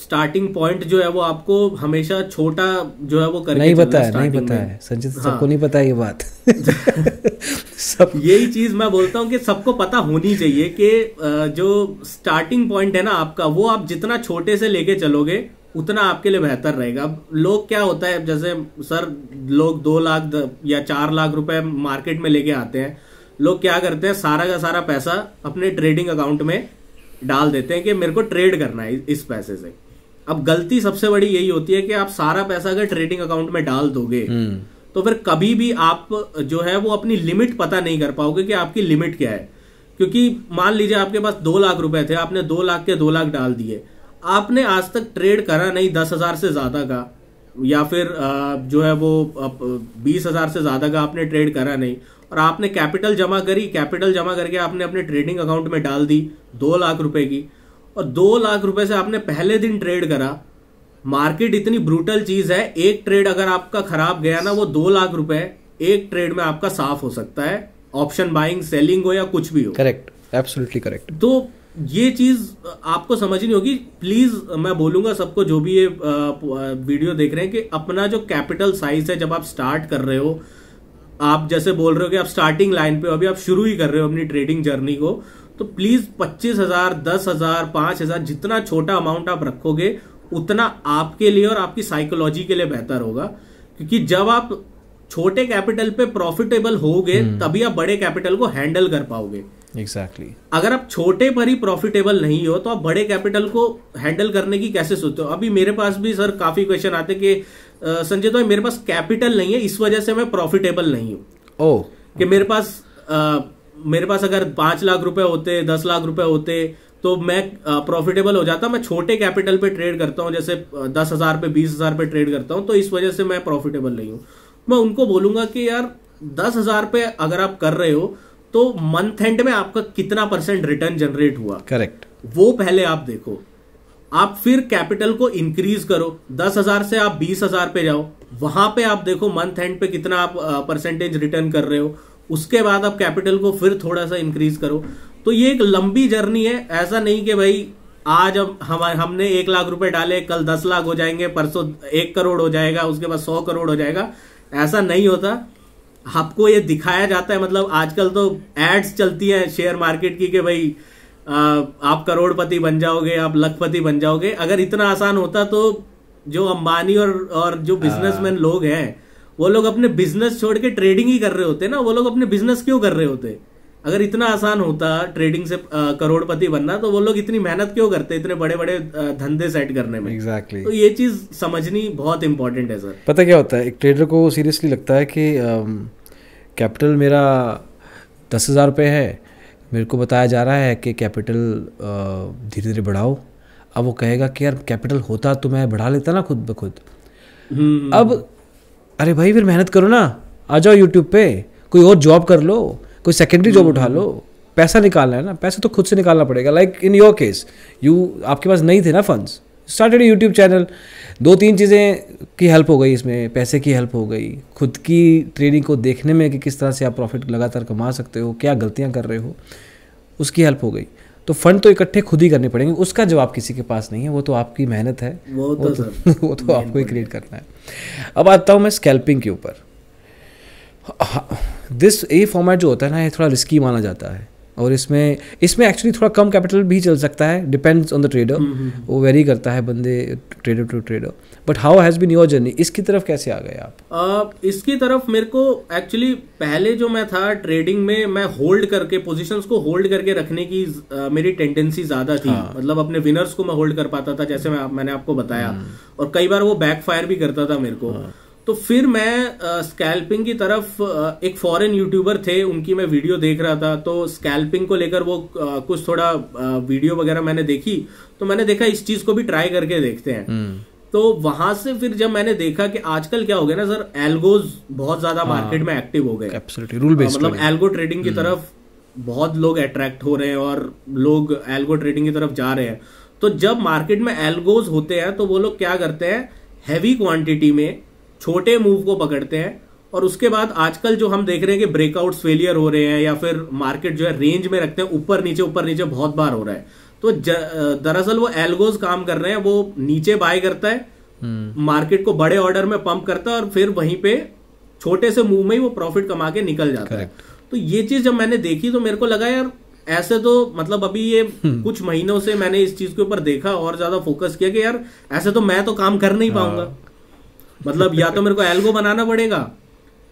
स्टार्टिंग पॉइंट जो है वो आपको हमेशा छोटा जो है वो करके नहीं पता है नहीं पता है संजीत हाँ। सबको नहीं पता ये बात [laughs] सब यही चीज मैं बोलता हूँ कि सबको पता होनी चाहिए कि जो स्टार्टिंग पॉइंट है ना आपका वो आप जितना छोटे से लेके चलोगे उतना आपके लिए बेहतर रहेगा अब लोग क्या होता है जैसे सर लोग दो लाख या चार लाख रुपए मार्केट में लेके आते हैं लोग क्या करते हैं सारा का सारा पैसा अपने ट्रेडिंग अकाउंट में डाल देते हैं कि मेरे को ट्रेड करना है इस पैसे से अब गलती सबसे बड़ी यही होती है कि आप सारा पैसा अगर ट्रेडिंग अकाउंट में डाल दोगे हम्म। तो फिर कभी भी आप जो है वो अपनी लिमिट पता नहीं कर पाओगे कि आपकी लिमिट क्या है क्योंकि मान लीजिए आपके पास दो लाख रुपए थे आपने दो लाख के दो लाख डाल दिए आपने आज तक ट्रेड करा नहीं दस हजार से ज्यादा का या फिर जो है वो बीस हजार से ज्यादा का आपने ट्रेड करा नहीं और आपने कैपिटल जमा करी कैपिटल जमा करके आपने अपने ट्रेडिंग अकाउंट में डाल दी दो लाख रुपए की और दो लाख रुपए से आपने पहले दिन ट्रेड करा मार्केट इतनी ब्रूटल चीज है एक ट्रेड अगर आपका खराब गया ना वो दो लाख रुपए एक ट्रेड में आपका साफ हो सकता है ऑप्शन बाइंग सेलिंग हो या कुछ भी हो करेक्ट एब्सोल्युटली करेक्ट तो ये चीज आपको समझनी होगी प्लीज मैं बोलूंगा सबको जो भी ये वीडियो देख रहे हैं कि अपना जो कैपिटल साइज है जब आप स्टार्ट कर रहे हो आप जैसे बोल रहे हो कि आप स्टार्टिंग लाइन पे हो अभी आप शुरू ही कर रहे हो अपनी ट्रेडिंग जर्नी को तो प्लीज पच्चीस हजार दस हजार पांच हजार जितना छोटा अमाउंट आप रखोगे उतना आपके लिए और आपकी साइकोलॉजी के लिए बेहतर होगा क्योंकि जब आप छोटे कैपिटल पे प्रॉफिटेबल होगे हम्म। तभी आप बड़े कैपिटल को हैंडल कर पाओगे एग्जैक्टली exactly. अगर आप छोटे पर ही प्रॉफिटेबल नहीं हो तो आप बड़े कैपिटल को हैंडल करने की कैसे सोचते हो अभी मेरे पास भी सर काफी क्वेश्चन आते कि संजय तो मेरे पास कैपिटल नहीं है इस वजह से मैं प्रॉफिटेबल नहीं हूँ oh. कि मेरे पास आ, मेरे पास अगर पांच लाख रुपए होते दस लाख रुपए होते तो मैं प्रॉफिटेबल हो जाता मैं छोटे कैपिटल पे ट्रेड करता हूँ जैसे दस हजार पे बीस हजार पे ट्रेड करता हूँ तो इस वजह से मैं प्रॉफिटेबल नहीं हूँ मैं उनको बोलूंगा कि यार दस हजार पे अगर आप कर रहे हो तो मंथ एंड में आपका कितना परसेंट रिटर्न जनरेट हुआ करेक्ट वो पहले आप देखो आप फिर कैपिटल को इंक्रीज करो दस हजार से आप बीस हजार पे जाओ वहां पे आप देखो मंथ एंड पे कितना आप परसेंटेज रिटर्न कर रहे हो उसके बाद आप कैपिटल को फिर थोड़ा सा इंक्रीज करो तो ये एक लंबी जर्नी है ऐसा नहीं कि भाई आज अब हम हमने एक लाख रुपए डाले कल दस लाख हो जाएंगे परसों एक करोड़ हो जाएगा उसके बाद सौ करोड़ हो जाएगा ऐसा नहीं होता आपको ये दिखाया जाता है मतलब आजकल तो एड्स चलती हैं शेयर मार्केट की कि भाई आप करोड़पति बन जाओगे आप लखपति बन जाओगे अगर इतना आसान होता तो जो अंबानी और और जो बिजनेसमैन हाँ। लोग हैं वो लोग अपने बिजनेस छोड़ के ट्रेडिंग ही कर रहे होते ना वो लोग अपने बिजनेस क्यों कर रहे होते अगर इतना आसान होता ट्रेडिंग से करोड़पति बनना तो वो लोग इतनी मेहनत क्यों करते इतने बड़े बड़े धंधे सेट करने में एग्जैक्टली exactly. तो ये चीज समझनी बहुत इंपॉर्टेंट है सर पता क्या होता है एक ट्रेडर को सीरियसली लगता है कि कैपिटल मेरा दस हज़ार रुपये है मेरे को बताया जा रहा है कि कैपिटल धीरे धीरे बढ़ाओ अब वो कहेगा कि यार कैपिटल होता तो मैं बढ़ा लेता ना खुद ब खुद हम्म। अब अरे भाई फिर मेहनत करो ना आ जाओ यूट्यूब पे कोई और जॉब कर लो कोई सेकेंडरी जॉब उठा लो पैसा निकालना है ना पैसा तो खुद से निकालना पड़ेगा like in your case you आपके पास नहीं थे ना फंड्स स्टार्टेड यूट्यूब चैनल दो तीन चीज़ें की हेल्प हो गई इसमें पैसे की हेल्प हो गई खुद की ट्रेनिंग को देखने में कि किस तरह से आप प्रॉफिट लगातार कमा सकते हो क्या गलतियाँ कर रहे हो उसकी हेल्प हो गई तो फंड तो इकट्ठे खुद ही करने पड़ेंगे उसका जवाब किसी के पास नहीं है वो तो आपकी मेहनत है वो तो वो तो, [laughs] वो तो आपको ही क्रिएट करना है अब आता हूँ मैं स्कैल्पिंग के ऊपर दिस ए फॉर्मेट जो होता है ना ये थोड़ा रिस्की माना जाता है और इसमें इसमें एक्चुअली थोड़ा कम कैपिटल भी चल सकता है डिपेंड्स ऑन द ट्रेडर वो वेरी करता है बंदे trader to trader but how has been your journey इसकी तरफ कैसे आ गए आप uh, इसकी तरफ मेरे को एक्चुअली पहले जो मैं था ट्रेडिंग में मैं होल्ड करके पोजीशंस को होल्ड करके रखने की uh, मेरी टेंडेंसी ज़्यादा थी हाँ. मतलब अपने विनर्स को मैं होल्ड कर पाता था जैसे मैं, मैंने आपको बताया हाँ. और कई बार वो बैकफायर भी करता था मेरे को हाँ. तो फिर मैं स्कैल्पिंग की तरफ आ, एक फॉरेन यूट्यूबर थे उनकी मैं वीडियो देख रहा था तो स्कैल्पिंग को लेकर वो आ, कुछ थोड़ा आ, वीडियो वगैरह मैंने देखी तो मैंने देखा इस चीज को भी ट्राई करके देखते हैं हम्म। तो वहां से फिर जब मैंने देखा कि आजकल क्या हो गया ना सर एल्गोज बहुत ज्यादा मार्केट हाँ। में एक्टिव हो गए रूल मतलब एल्गो ट्रेडिंग की हम्म। तरफ बहुत लोग अट्रैक्ट हो रहे हैं और लोग एल्गो ट्रेडिंग की तरफ जा रहे हैं तो जब मार्केट में एल्गोज होते हैं तो वो लोग क्या करते हैं हैवी क्वांटिटी में छोटे मूव को पकड़ते हैं और उसके बाद आजकल जो हम देख रहे हैं कि ब्रेकआउट फेलियर हो रहे हैं या फिर मार्केट जो है रेंज में रखते हैं ऊपर नीचे ऊपर नीचे बहुत बार हो रहा है तो दरअसल वो एल्गोज काम कर रहे हैं वो नीचे बाय करता है मार्केट हम्म। को बड़े ऑर्डर में पंप करता है और फिर वहीं पे छोटे से मूव में ही वो प्रॉफिट कमा के निकल जाता Correct. है तो ये चीज जब मैंने देखी तो मेरे को लगा यार ऐसे तो मतलब अभी ये हम्म। कुछ महीनों से मैंने इस चीज के ऊपर देखा और ज्यादा फोकस किया कि यार ऐसे तो मैं तो काम कर नहीं हाँ। पाऊंगा मतलब या तो मेरे को एल्गो बनाना पड़ेगा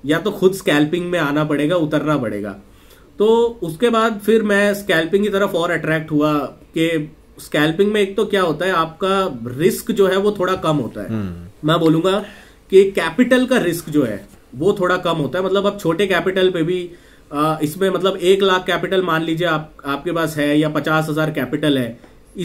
या तो खुद स्कैल्पिंग में आना पड़ेगा उतरना पड़ेगा तो उसके बाद फिर मैं स्कैल्पिंग की तरफ और अट्रैक्ट हुआ कि स्कैल्पिंग में एक तो क्या होता है आपका रिस्क जो है वो थोड़ा कम होता है हम्म। मैं बोलूंगा कि कैपिटल का रिस्क जो है वो थोड़ा कम होता है मतलब आप छोटे कैपिटल पे भी इसमें मतलब एक लाख कैपिटल मान लीजिए आप आपके पास है या पचास हजार कैपिटल है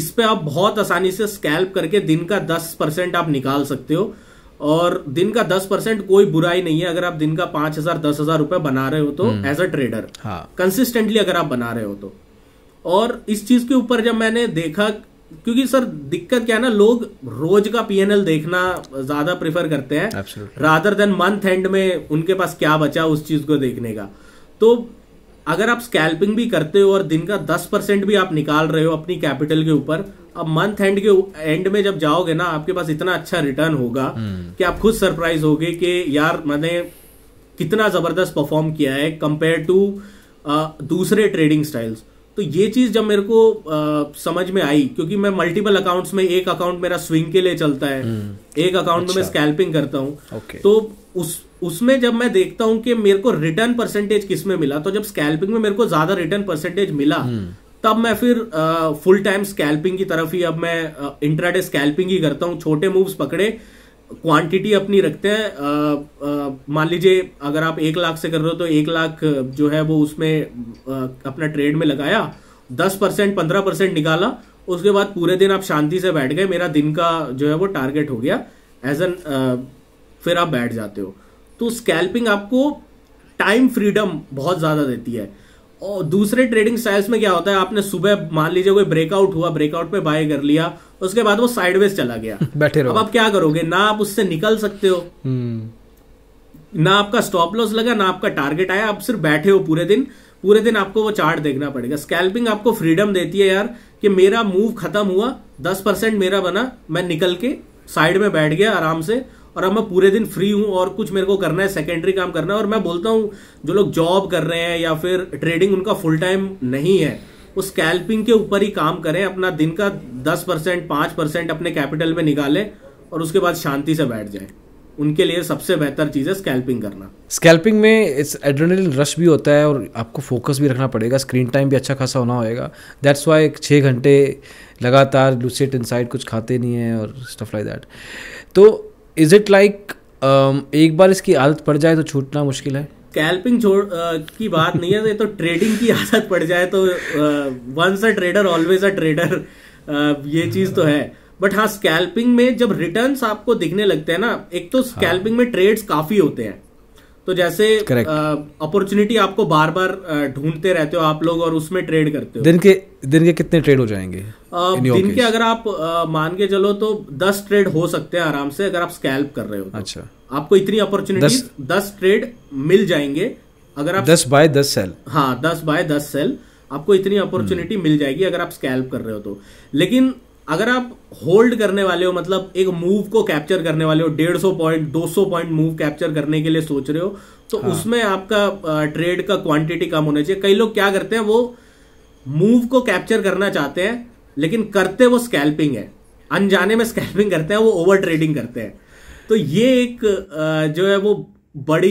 इस पे आप बहुत आसानी से स्कैल्प करके दिन का दस परसेंट आप निकाल सकते हो और दिन का दस परसेंट कोई बुराई नहीं है अगर आप दिन का पांच हजार दस हजार रुपए बना रहे हो तो एज अ ट्रेडर कंसिस्टेंटली अगर आप बना रहे हो तो और इस चीज के ऊपर जब मैंने देखा क्योंकि सर दिक्कत क्या है ना लोग रोज का पीएनएल देखना ज्यादा प्रेफर करते हैं रादर देन मंथ एंड में उनके पास क्या बचा उस चीज को देखने का तो अगर आप स्कैल्पिंग भी करते हो और दिन का दस परसेंट भी आप निकाल रहे हो अपनी कैपिटल के ऊपर अब मंथ एंड के एंड में जब जाओगे ना आपके पास इतना अच्छा रिटर्न होगा हम्म। कि आप खुद सरप्राइज होगे कि यार मैंने कितना जबरदस्त परफॉर्म किया है कंपेयर टू दूसरे ट्रेडिंग स्टाइल्स तो ये चीज जब मेरे को आ, समझ में आई क्योंकि मैं मल्टीपल अकाउंट्स में एक अकाउंट मेरा स्विंग के लिए चलता है हम्म। एक अकाउंट अच्छा। में मैं स्कैल्पिंग अच्छा। करता हूँ तो उस उसमें जब मैं देखता हूं कि मेरे को रिटर्न परसेंटेज किसमें मिला तो जब स्कैल्पिंग में मेरे को ज्यादा रिटर्न परसेंटेज मिला हम्म। तब मैं फिर फुल टाइम स्कैल्पिंग की तरफ ही अब मैं इंटराडे स्कैल्पिंग ही करता हूँ छोटे मूव्स पकड़े क्वांटिटी अपनी रखते हैं मान लीजिए अगर आप एक लाख से कर रहे हो तो एक लाख जो है वो उसमें आ, अपना ट्रेड में लगाया दस परसेंट पंद्रह परसेंट निकाला उसके बाद पूरे दिन आप शांति से बैठ गए मेरा दिन का जो है वो टारगेट हो गया एज एन फिर आप बैठ जाते हो तो स्कैल्पिंग आपको टाइम फ्रीडम बहुत ज़्यादा देती है और दूसरे ट्रेडिंग स्टाइल्स में क्या होता है आपने सुबह मान लीजिए कोई ब्रेकआउट हुआ ब्रेकआउट पे बाय कर लिया उसके बाद वो साइडवेज चला गया [laughs] बैठे रहो अब आप क्या करोगे ना आप उससे निकल सकते हो हम्म। ना आपका स्टॉप लॉस लगा ना आपका टारगेट आया आप सिर्फ बैठे हो पूरे दिन पूरे दिन आपको वो चार्ट देखना पड़ेगा स्कैल्पिंग आपको फ्रीडम देती है यार कि मेरा मूव खत्म हुआ दस परसेंट मेरा बना मैं निकल के साइड में बैठ गया आराम से और अब मैं पूरे दिन फ्री हूँ और कुछ मेरे को करना है सेकेंडरी काम करना है और मैं बोलता हूँ जो लोग जॉब कर रहे हैं या फिर ट्रेडिंग उनका फुल टाइम नहीं है वो स्कैल्पिंग के ऊपर ही काम करें अपना दिन का दस परसेंट पाँच परसेंट अपने कैपिटल में निकालें और उसके बाद शांति से बैठ जाए उनके लिए सबसे बेहतर चीज़ है स्कैल्पिंग करना स्कैल्पिंग में इस एड्रेनल रश भी होता है और आपको फोकस भी रखना पड़ेगा स्क्रीन टाइम भी अच्छा खासा होना होगा दैट्स वाई छः घंटे लगातार लूसेट इनसाइड कुछ खाते नहीं हैं और स्टफ लाइक दैट तो इज इट लाइक एक बार इसकी आदत पड़ जाए तो छूटना मुश्किल है स्कैल्पिंग छोड़ की बात नहीं है ये तो ट्रेडिंग की आदत पड़ जाए तो once a trader always a trader ये चीज तो है बट हाँ स्कैल्पिंग में जब रिटर्न्स आपको दिखने लगते हैं ना एक तो स्कैल्पिंग हाँ। में ट्रेड्स काफी होते हैं तो जैसे अपॉर्चुनिटी आपको बार बार ढूंढते रहते हो आप लोग और उसमें ट्रेड करते हो दिन के दिन के कितने ट्रेड हो जाएंगे दिन के अगर आप uh, मान के चलो तो दस ट्रेड हो सकते हैं आराम से अगर आप स्कैल्प कर रहे हो तो। अच्छा आपको इतनी अपॉर्चुनिटी दस ट्रेड मिल जाएंगे अगर आप दस बाय दस सेल हाँ दस बाय दस सेल आपको इतनी अपॉर्चुनिटी हम्म। मिल जाएगी अगर आप स्कैल्प कर रहे हो तो लेकिन अगर आप होल्ड करने वाले हो मतलब एक मूव को कैप्चर करने वाले हो डेढ़ सौ पॉइंट दो सौ पॉइंट मूव कैप्चर करने के लिए सोच रहे हो तो हाँ. उसमें आपका ट्रेड का क्वांटिटी कम होना चाहिए कई लोग क्या करते हैं वो मूव को कैप्चर करना चाहते हैं लेकिन करते वो स्कैल्पिंग है अनजाने में स्कैल्पिंग करते हैं वो ओवर ट्रेडिंग करते हैं तो ये एक जो है वो बड़ी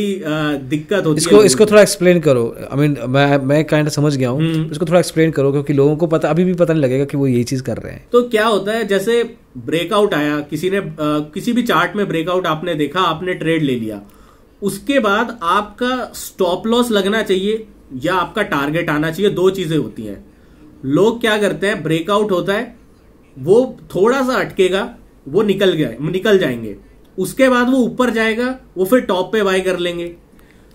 दिक्कत होती इसको है इसको थोड़ा एक्सप्लेन करो आई I मीन mean, मैं मैं काइंड समझ गया हूँ हम्म। इसको थोड़ा एक्सप्लेन करो क्योंकि लोगों को पता अभी भी पता नहीं लगेगा कि वो यही चीज कर रहे हैं तो क्या होता है जैसे ब्रेकआउट आया किसी ने आ, किसी भी चार्ट में ब्रेकआउट आपने देखा आपने ट्रेड ले लिया उसके बाद आपका स्टॉप लॉस लगना चाहिए या आपका टारगेट आना चाहिए दो चीजें होती हैं लोग क्या करते हैं ब्रेकआउट होता है वो थोड़ा सा अटकेगा वो निकल गए निकल जाएंगे उसके बाद वो ऊपर जाएगा वो फिर टॉप पे बाय कर लेंगे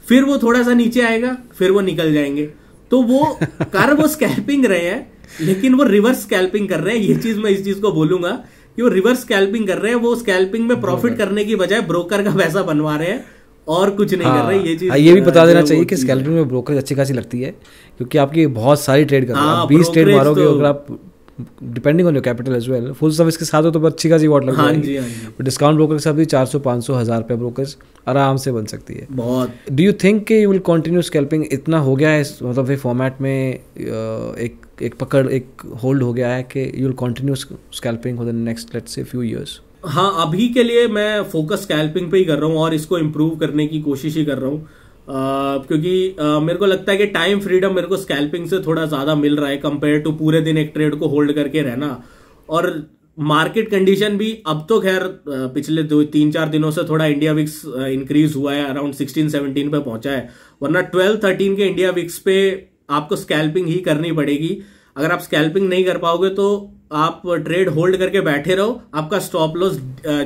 फिर वो थोड़ा सा नीचे आएगा फिर वो निकल जाएंगे तो वो [laughs] कर वो स्कैल्पिंग रहे हैं लेकिन वो रिवर्स स्कैल्पिंग कर रहे हैं ये चीज मैं इस चीज को बोलूंगा कि वो रिवर्स स्कैल्पिंग कर रहे हैं वो स्कैल्पिंग में प्रॉफिट करने की बजाय ब्रोकर का पैसा बनवा रहे हैं और कुछ नहीं हाँ, कर रहे हाँ, ये चीज हाँ, ये भी बता देना चाहिए कि स्कैल्पिंग में ब्रोकर अच्छी खासी लगती है क्योंकि आपकी बहुत सारी ट्रेड कर रहे हैं हाँ, बीस ट्रेड मारोगे तो अगर आप depending on your capital as well full service के साथ हो तो अच्छी खासी वॉट लग है डिस्काउंट ब्रोकर के साथ भी चार सौ पाँच सौ हज़ार रुपये ब्रोकर्स आराम से बन सकती है बहुत डू यू थिंक कि यू विल कंटिन्यू स्कैल्पिंग इतना हो गया है मतलब ये फॉर्मेट में एक एक पकड़ एक होल्ड हो गया है कि you will continue scalping for the next let's say few years हाँ अभी के लिए मैं फोकस स्कैल्पिंग पे ही कर रहा हूँ और इसको इम्प्रूव करने की कोशिश ही कर रहा हूँ क्योंकि आ, मेरे को लगता है कि टाइम फ्रीडम मेरे को स्कैल्पिंग से थोड़ा ज़्यादा मिल रहा है कंपेयर टू पूरे दिन एक ट्रेड को होल्ड करके रहना और मार्केट कंडीशन भी अब तो खैर पिछले दो तीन चार दिनों से थोड़ा इंडिया विक्स इंक्रीज हुआ है अराउंड सिक्सटीन सेवनटीन पे पहुंचा है वरना ट्वेल्व थर्टीन के इंडिया विक्स पे आपको स्कैल्पिंग ही करनी पड़ेगी अगर आप स्कैल्पिंग नहीं कर पाओगे तो आप ट्रेड होल्ड करके बैठे रहो आपका स्टॉप लॉस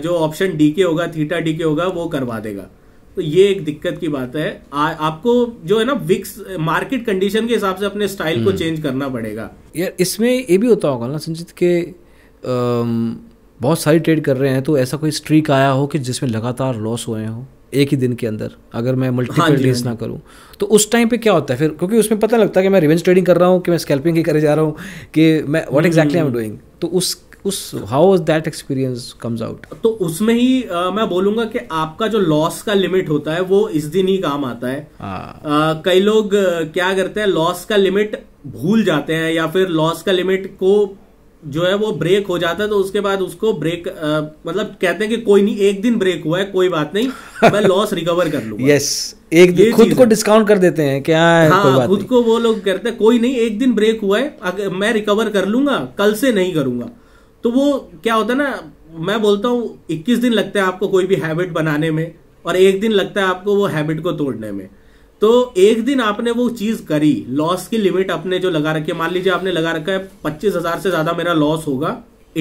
जो ऑप्शन डी के होगा थीटा डी के होगा वो करवा देगा तो ये एक दिक्कत की बात है आ, आपको जो है ना विक्स मार्केट कंडीशन के हिसाब से अपने स्टाइल को चेंज हम्म। करना पड़ेगा यार इसमें ये भी होता होगा ना संजीत के बहुत सारी ट्रेड कर रहे हैं तो ऐसा कोई स्ट्रीक आया हो कि जिसमें लगातार लॉस हुए हो एक ही दिन के अंदर अगर मैं मल्टीपल डील्स हाँ, हाँ ना करूं तो उस टाइम पे क्या होता है फिर क्योंकि उसमें पता लगता है कि मैं रिवेंज ट्रेडिंग कर रहा हूं कि मैं स्कैल्पिंग ही करे जा रहा हूं कि मैं what exactly I am doing तो उस उस how is that experience comes out तो उसमें ही आ, मैं बोलूंगा कि आपका जो लॉस का लिमिट होता है वो इस दिन ही काम आता है आ, हाँ। कई लोग क्या करते हैं लॉस का लिमिट भूल जाते हैं या फिर लॉस का लिमिट को जो है वो ब्रेक हो जाता है तो उसके बाद उसको ब्रेक आ, मतलब कहते हैं कि कोई नहीं एक दिन ब्रेक हुआ है कोई बात नहीं मैं लॉस [laughs] रिकवर कर लूंगा यस एक दिन खुद को डिस्काउंट कर देते हैं क्या है, हाँ, हाँ, कोई बात खुद नहीं। को वो लोग कहते हैं कोई नहीं एक दिन ब्रेक हुआ है मैं रिकवर कर लूंगा कल से नहीं करूंगा तो वो क्या होता है ना मैं बोलता हूँ इक्कीस दिन लगता है आपको कोई भी हैबिट बनाने में और एक दिन लगता है आपको वो हैबिट को तोड़ने में तो एक दिन आपने वो चीज करी लॉस की लिमिट आपने जो लगा रखी है मान लीजिए आपने लगा रखा है पच्चीस हजार से ज्यादा मेरा लॉस होगा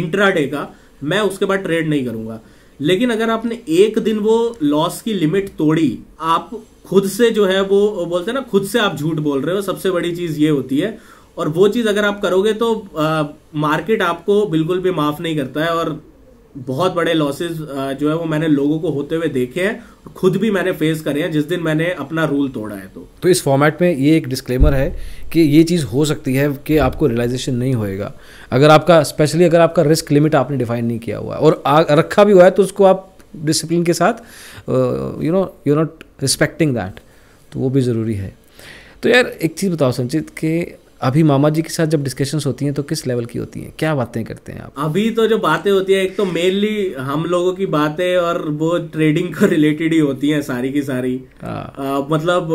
इंट्राडे का मैं उसके बाद ट्रेड नहीं करूंगा लेकिन अगर आपने एक दिन वो लॉस की लिमिट तोड़ी आप खुद से जो है वो बोलते हैं ना खुद से आप झूठ बोल रहे हो सबसे बड़ी चीज ये होती है और वो चीज़ अगर आप करोगे तो मार्केट आपको बिल्कुल भी माफ़ नहीं करता है और बहुत बड़े लॉसेज जो है वो मैंने लोगों को होते हुए देखे हैं खुद भी मैंने फेस करे हैं जिस दिन मैंने अपना रूल तोड़ा है तो तो इस फॉर्मेट में ये एक डिस्क्लेमर है कि ये चीज़ हो सकती है कि आपको रियलाइजेशन नहीं होएगा अगर आपका स्पेशली अगर आपका रिस्क लिमिट आपने डिफाइन नहीं किया हुआ है और आ, रखा भी हुआ है तो उसको आप डिसिप्लिन के साथ you know you not respecting that तो वो भी ज़रूरी है तो यार एक चीज़ बताओ संचित कि अभी मामा जी के साथ जब डिस्कशन होती हैं तो किस लेवल की होती हैं क्या बातें करते हैं आप अभी तो जो बातें होती है एक तो मेनली हम लोगों की बातें और वो ट्रेडिंग को रिलेटेड ही होती हैं सारी की सारी आ, हाँ। मतलब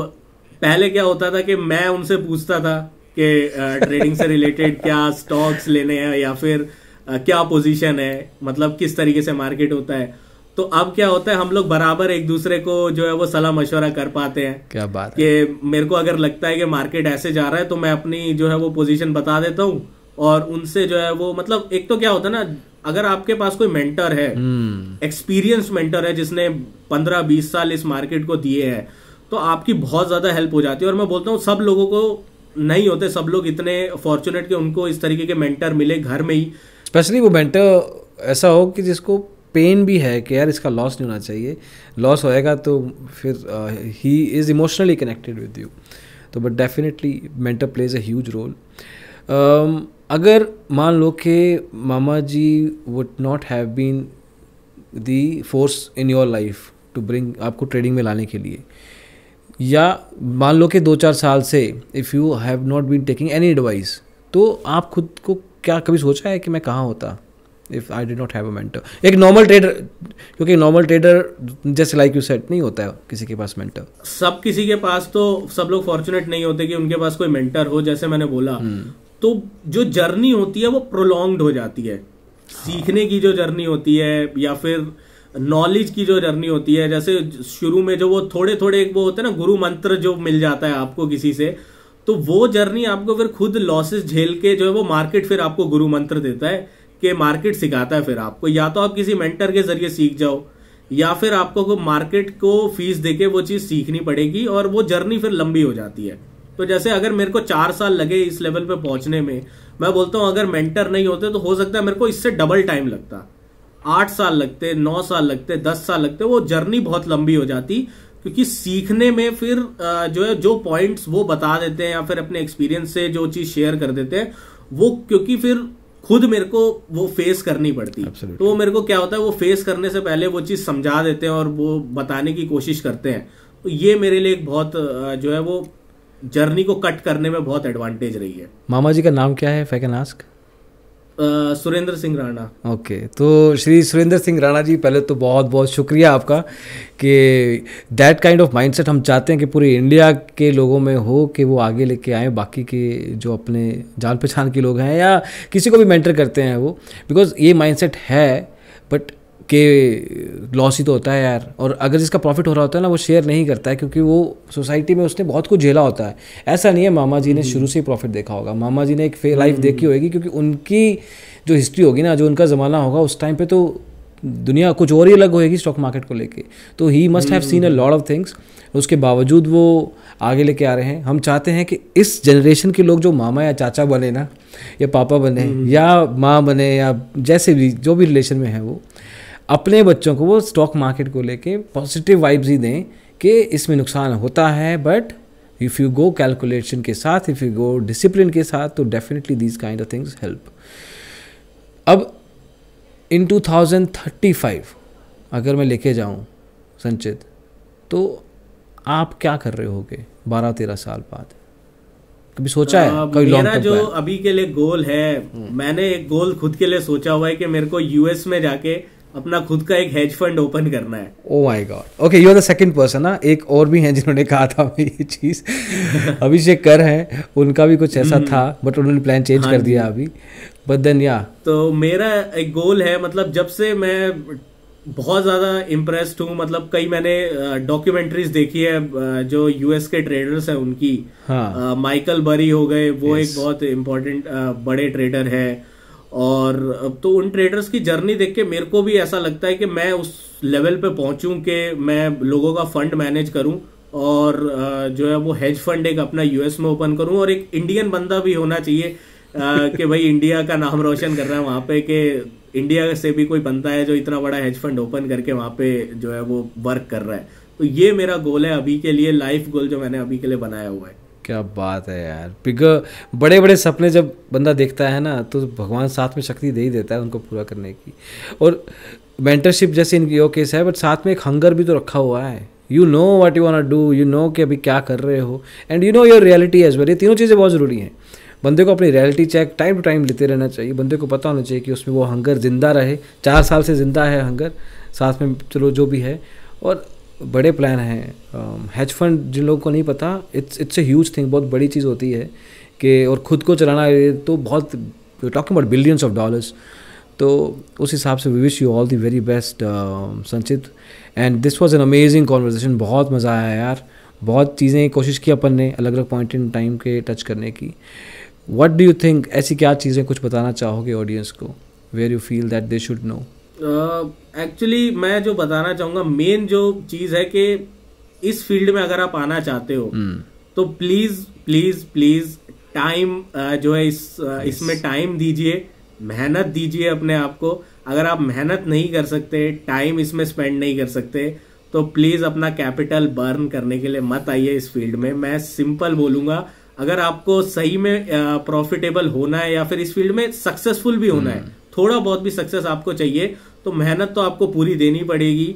पहले क्या होता था कि मैं उनसे पूछता था कि ट्रेडिंग से रिलेटेड [laughs] क्या स्टॉक्स लेने हैं या फिर क्या पोजीशन है मतलब किस तरीके से मार्केट होता है तो अब क्या होता है हम लोग बराबर एक दूसरे को जो है वो सलाह मशवरा कर पाते हैं क्या बात है कि मेरे को अगर लगता है कि मार्केट ऐसे जा रहा है तो मैं अपनी जो है वो पोजीशन बता देता हूँ और उनसे जो है वो मतलब एक तो क्या होता है ना अगर आपके पास कोई मेंटर है एक्सपीरियंस हम्म। मेंटर है जिसने पंद्रह बीस साल इस मार्केट को दिए है तो आपकी बहुत ज्यादा हेल्प हो जाती है और मैं बोलता हूँ सब लोगों को नहीं होते सब लोग इतने फॉर्चुनेट के उनको इस तरीके के मेंटर मिले घर में ही स्पेशली वो मेंटर ऐसा हो कि जिसको पेन भी है कि यार इसका लॉस नहीं होना चाहिए लॉस होएगा तो फिर he is emotionally connected with you तो but definitely mentor plays a huge role अगर मान लो कि मामा जी would not have been the force in your life to bring आपको ट्रेडिंग में लाने के लिए या मान लो कि दो चार साल से if you have not been taking any advice तो आप खुद को क्या कभी सोचा है कि मैं कहाँ होता if I did not have a mentor एक नॉर्मल ट्रेडर क्योंकि normal trader just like you set नहीं होता है किसी के पास मेंटर सब किसी के पास तो सब लोग फॉर्चुनेट नहीं होते कि उनके पास कोई मेंटर हो जैसे मैंने बोला hmm. तो जो जर्नी होती है वो प्रोलॉन्ग्ड हो जाती है हाँ. सीखने की जो जर्नी होती है या फिर नॉलेज की जो जर्नी होती है जैसे शुरू में जो वो थोड़े थोड़े एक वो होते हैं ना गुरु मंत्र जो मिल जाता है आपको किसी से तो वो जर्नी आपको फिर खुद लॉसेस झेल के जो है वो मार्केट फिर आपको गुरु मंत्र देता है के मार्केट सिखाता है फिर आपको या तो आप किसी मेंटर के जरिए सीख जाओ या फिर आपको मार्केट को फीस देके वो चीज़ सीखनी पड़ेगी और वो जर्नी फिर लंबी हो जाती है तो जैसे अगर मेरे को चार साल लगे इस लेवल पे पहुंचने में मैं बोलता हूं अगर मेंटर नहीं होते तो हो सकता है मेरे को इससे डबल टाइम लगता आठ साल लगते नौ साल लगते दस साल लगते वो जर्नी बहुत लंबी हो जाती क्योंकि सीखने में फिर जो है जो पॉइंट्स वो बता देते हैं या फिर अपने एक्सपीरियंस से जो चीज़ शेयर कर देते हैं वो क्योंकि फिर खुद मेरे को वो फेस करनी पड़ती Absolutely. तो वो मेरे को क्या होता है वो फेस करने से पहले वो चीज़ समझा देते हैं और वो बताने की कोशिश करते हैं तो ये मेरे लिए एक बहुत जो है वो जर्नी को कट करने में बहुत एडवांटेज रही है मामा जी का नाम क्या है फैकनास्क आस्क सुरेंद्र सिंह राणा ओके तो श्री सुरेंद्र सिंह राणा जी पहले तो बहुत बहुत शुक्रिया आपका कि दैट काइंड ऑफ माइंडसेट हम चाहते हैं कि पूरे इंडिया के लोगों में हो कि वो आगे लेके आए बाकी के जो अपने जान पहचान के लोग हैं या किसी को भी मेंटर करते हैं वो बिकॉज ये माइंडसेट है बट के लॉस ही तो होता है यार और अगर जिसका प्रॉफिट हो रहा होता है ना वो शेयर नहीं करता है क्योंकि वो सोसाइटी में उसने बहुत कुछ झेला होता है ऐसा नहीं है मामा जी ने हम्म। शुरू से ही प्रॉफिट देखा होगा मामा जी ने एक फे लाइफ हम्म। देखी होगी क्योंकि उनकी जो हिस्ट्री होगी ना जो उनका ज़माना होगा उस टाइम पर तो दुनिया कुछ और ही अलग होएगी स्टॉक मार्केट को लेके तो ही must have seen a lot of things उसके बावजूद वो आगे लेके आ रहे हैं हम चाहते हैं कि इस जनरेशन के लोग जो मामा या चाचा बने ना या पापा बने हम्म। या माँ बने या जैसे भी जो भी रिलेशन में है वो अपने बच्चों को वो स्टॉक मार्केट को लेके पॉजिटिव वाइब्स ही दें कि इसमें नुकसान होता है but if you go calculation के साथ इफ़ यू गो डिसिप्लिन के साथ तो definitely these kind of things help अब इन 2035 अगर मैं लेके जाऊं संचित तो आप क्या कर रहे होगे बारह तेरह साल बाद कभी सोचा है हाँ, कभी मेरा जो अभी के लिए गोल है हम्म। मैंने एक गोल खुद के लिए सोचा हुआ है कि मेरे को यूएस में जाके अपना खुद का एक हेज फंड ओपन करना है oh my god okay you are the second person ना एक और भी हैं जिन्होंने कहा था [laughs] ये चीज [laughs] अभिषेक कर हैं उनका भी कुछ ऐसा हम्म। था बट उन्होंने प्लान चेंज हाँ कर दिया अभी बट देन या तो मेरा एक गोल है मतलब जब से मैं बहुत ज़्यादा इम्प्रेस्ड हूँ मतलब कई मैंने डॉक्यूमेंट्रीज देखी है जो यूएस के ट्रेडर्स हैं उनकी माइकल हाँ. बरी हो गए वो yes. एक बहुत इम्पोर्टेंट बड़े ट्रेडर है और तो उन ट्रेडर्स की जर्नी देख के मेरे को भी ऐसा लगता है कि मैं उस लेवल पे पहुंचूं कि मैं लोगों का फंड मैनेज करूं और जो है वो हेज फंड एक अपना यूएस में ओपन करूं और एक इंडियन बंदा भी होना चाहिए कि भाई इंडिया का नाम रोशन कर रहा है वहाँ पे कि इंडिया से भी कोई बनता है जो इतना बड़ा हेज फंड ओपन करके वहाँ पे जो है वो वर्क कर रहा है तो ये मेरा गोल है अभी के लिए लाइफ गोल जो मैंने अभी के लिए बनाया हुआ है क्या बात है यार बिग बड़े बड़े सपने जब बंदा देखता है ना तो भगवान साथ में शक्ति दे ही देता है उनको पूरा करने की और मेंटरशिप जैसे इन यो केस है बट साथ में एक हंगर भी तो रखा हुआ है you know what you want do you know कि अभी क्या कर रहे हो and you know your reality as well ये तीनों चीज़ें बहुत ज़रूरी हैं बंदे को अपनी reality check time to time लेते रहना चाहिए बंदे को पता होना चाहिए कि उसमें वो हंगर ज़िंदा रहे चार साल से ज़िंदा है हंगर साथ में चलो जो भी है और बड़े प्लान हैं हेज um, फंड जिन लोगों को नहीं पता it's it's a huge thing बहुत बड़ी चीज़ होती है कि और ख़ुद को चलाना तो बहुत talking about billions of dollars तो उस हिसाब से we wish you all the very best Sanchit and this was an amazing conversation बहुत मज़ा आया यार बहुत चीज़ें कोशिश की अपन ने अलग अलग पॉइंट इन टाइम के टच करने की वट डू यू थिंक ऐसी क्या चीज़ें कुछ बताना चाहोगे ऑडियंस को where you feel that they should know actually uh, मैं जो बताना चाहूंगा मेन जो चीज़ है कि इस फील्ड में अगर आप आना चाहते हो हम्म। तो प्लीज़ प्लीज़ प्लीज़ टाइम जो है इस yes. इसमें टाइम दीजिए मेहनत दीजिए अपने आप को अगर आप मेहनत नहीं कर सकते टाइम इसमें स्पेंड नहीं कर सकते तो प्लीज़ अपना कैपिटल बर्न करने के लिए मत आइए इस फील्ड में मैं सिंपल बोलूंगा अगर आपको सही में प्रॉफिटेबल होना है या फिर इस फील्ड में सक्सेसफुल भी होना hmm. है हम्म। थोड़ा बहुत भी सक्सेस आपको चाहिए तो मेहनत तो आपको पूरी देनी पड़ेगी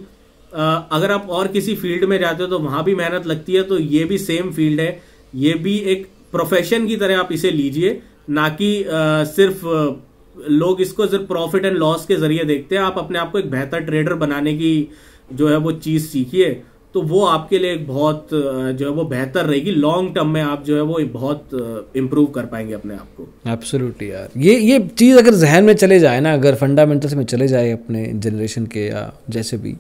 अगर आप और किसी फील्ड में जाते हो तो वहां भी मेहनत लगती है तो ये भी सेम फील्ड है ये भी एक प्रोफेशन की तरह आप इसे लीजिए ना कि सिर्फ लोग इसको सिर्फ प्रॉफिट एंड लॉस के जरिए देखते हैं आप अपने आप को एक बेहतर ट्रेडर बनाने की जो है वो चीज़ सीखिए तो वो आपके लिए बहुत जो है वो बेहतर रहेगी लॉन्ग टर्म में आप जो है वो बहुत इम्प्रूव कर पाएंगे अपने आप को एब्सोल्युटली यार ये ये चीज़ अगर जहन में चले जाए ना अगर फंडामेंटल्स में चले जाए अपने जनरेशन के या जैसे भी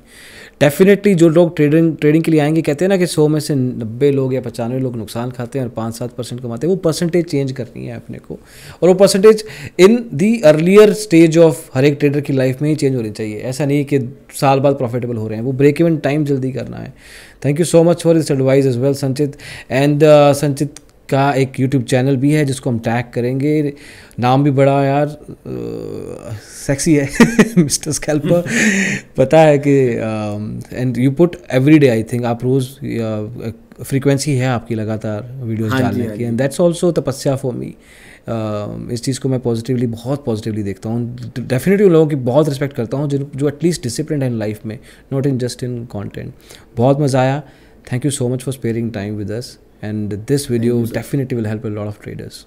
डेफिनेटली जो लोग ट्रेडिंग ट्रेडिंग के लिए आएंगे कहते हैं ना कि सौ में से नब्बे लोग या पचानवे लोग नुकसान खाते हैं और पाँच सात परसेंट कमाते हैं वो परसेंटेज चेंज करनी है अपने को और वो percentage in the earlier stage of हर एक ट्रेडर की लाइफ में ही चेंज होनी चाहिए ऐसा नहीं कि साल बाद प्रॉफिटेबल हो रहे हैं वो ब्रेक इवन टाइम जल्दी करना है thank you so much for this advice as well Sanchit and Sanchit का एक यूट्यूब चैनल भी है जिसको हम टैग करेंगे नाम भी बड़ा यार आ, सेक्सी है मिस्टर [laughs] स्कैल्पर [laughs] पता है कि and you put every day I think आप रोज़ फ्रीक्वेंसी है आपकी लगातार वीडियोस हाँ डालने हाँ की एंड दैट्स आल्सो तपस्या फॉर मी इस चीज़ को मैं पॉजिटिवली बहुत पॉजिटिवली देखता हूँ डेफिनेटली उन लोगों की बहुत रिस्पेक्ट करता हूँ जिन जो एटलीस्ट डिसिप्लिन है इन लाइफ में not in just in content बहुत मज़ा आया thank you so much for sparing time with us and this video definitely will help a lot of traders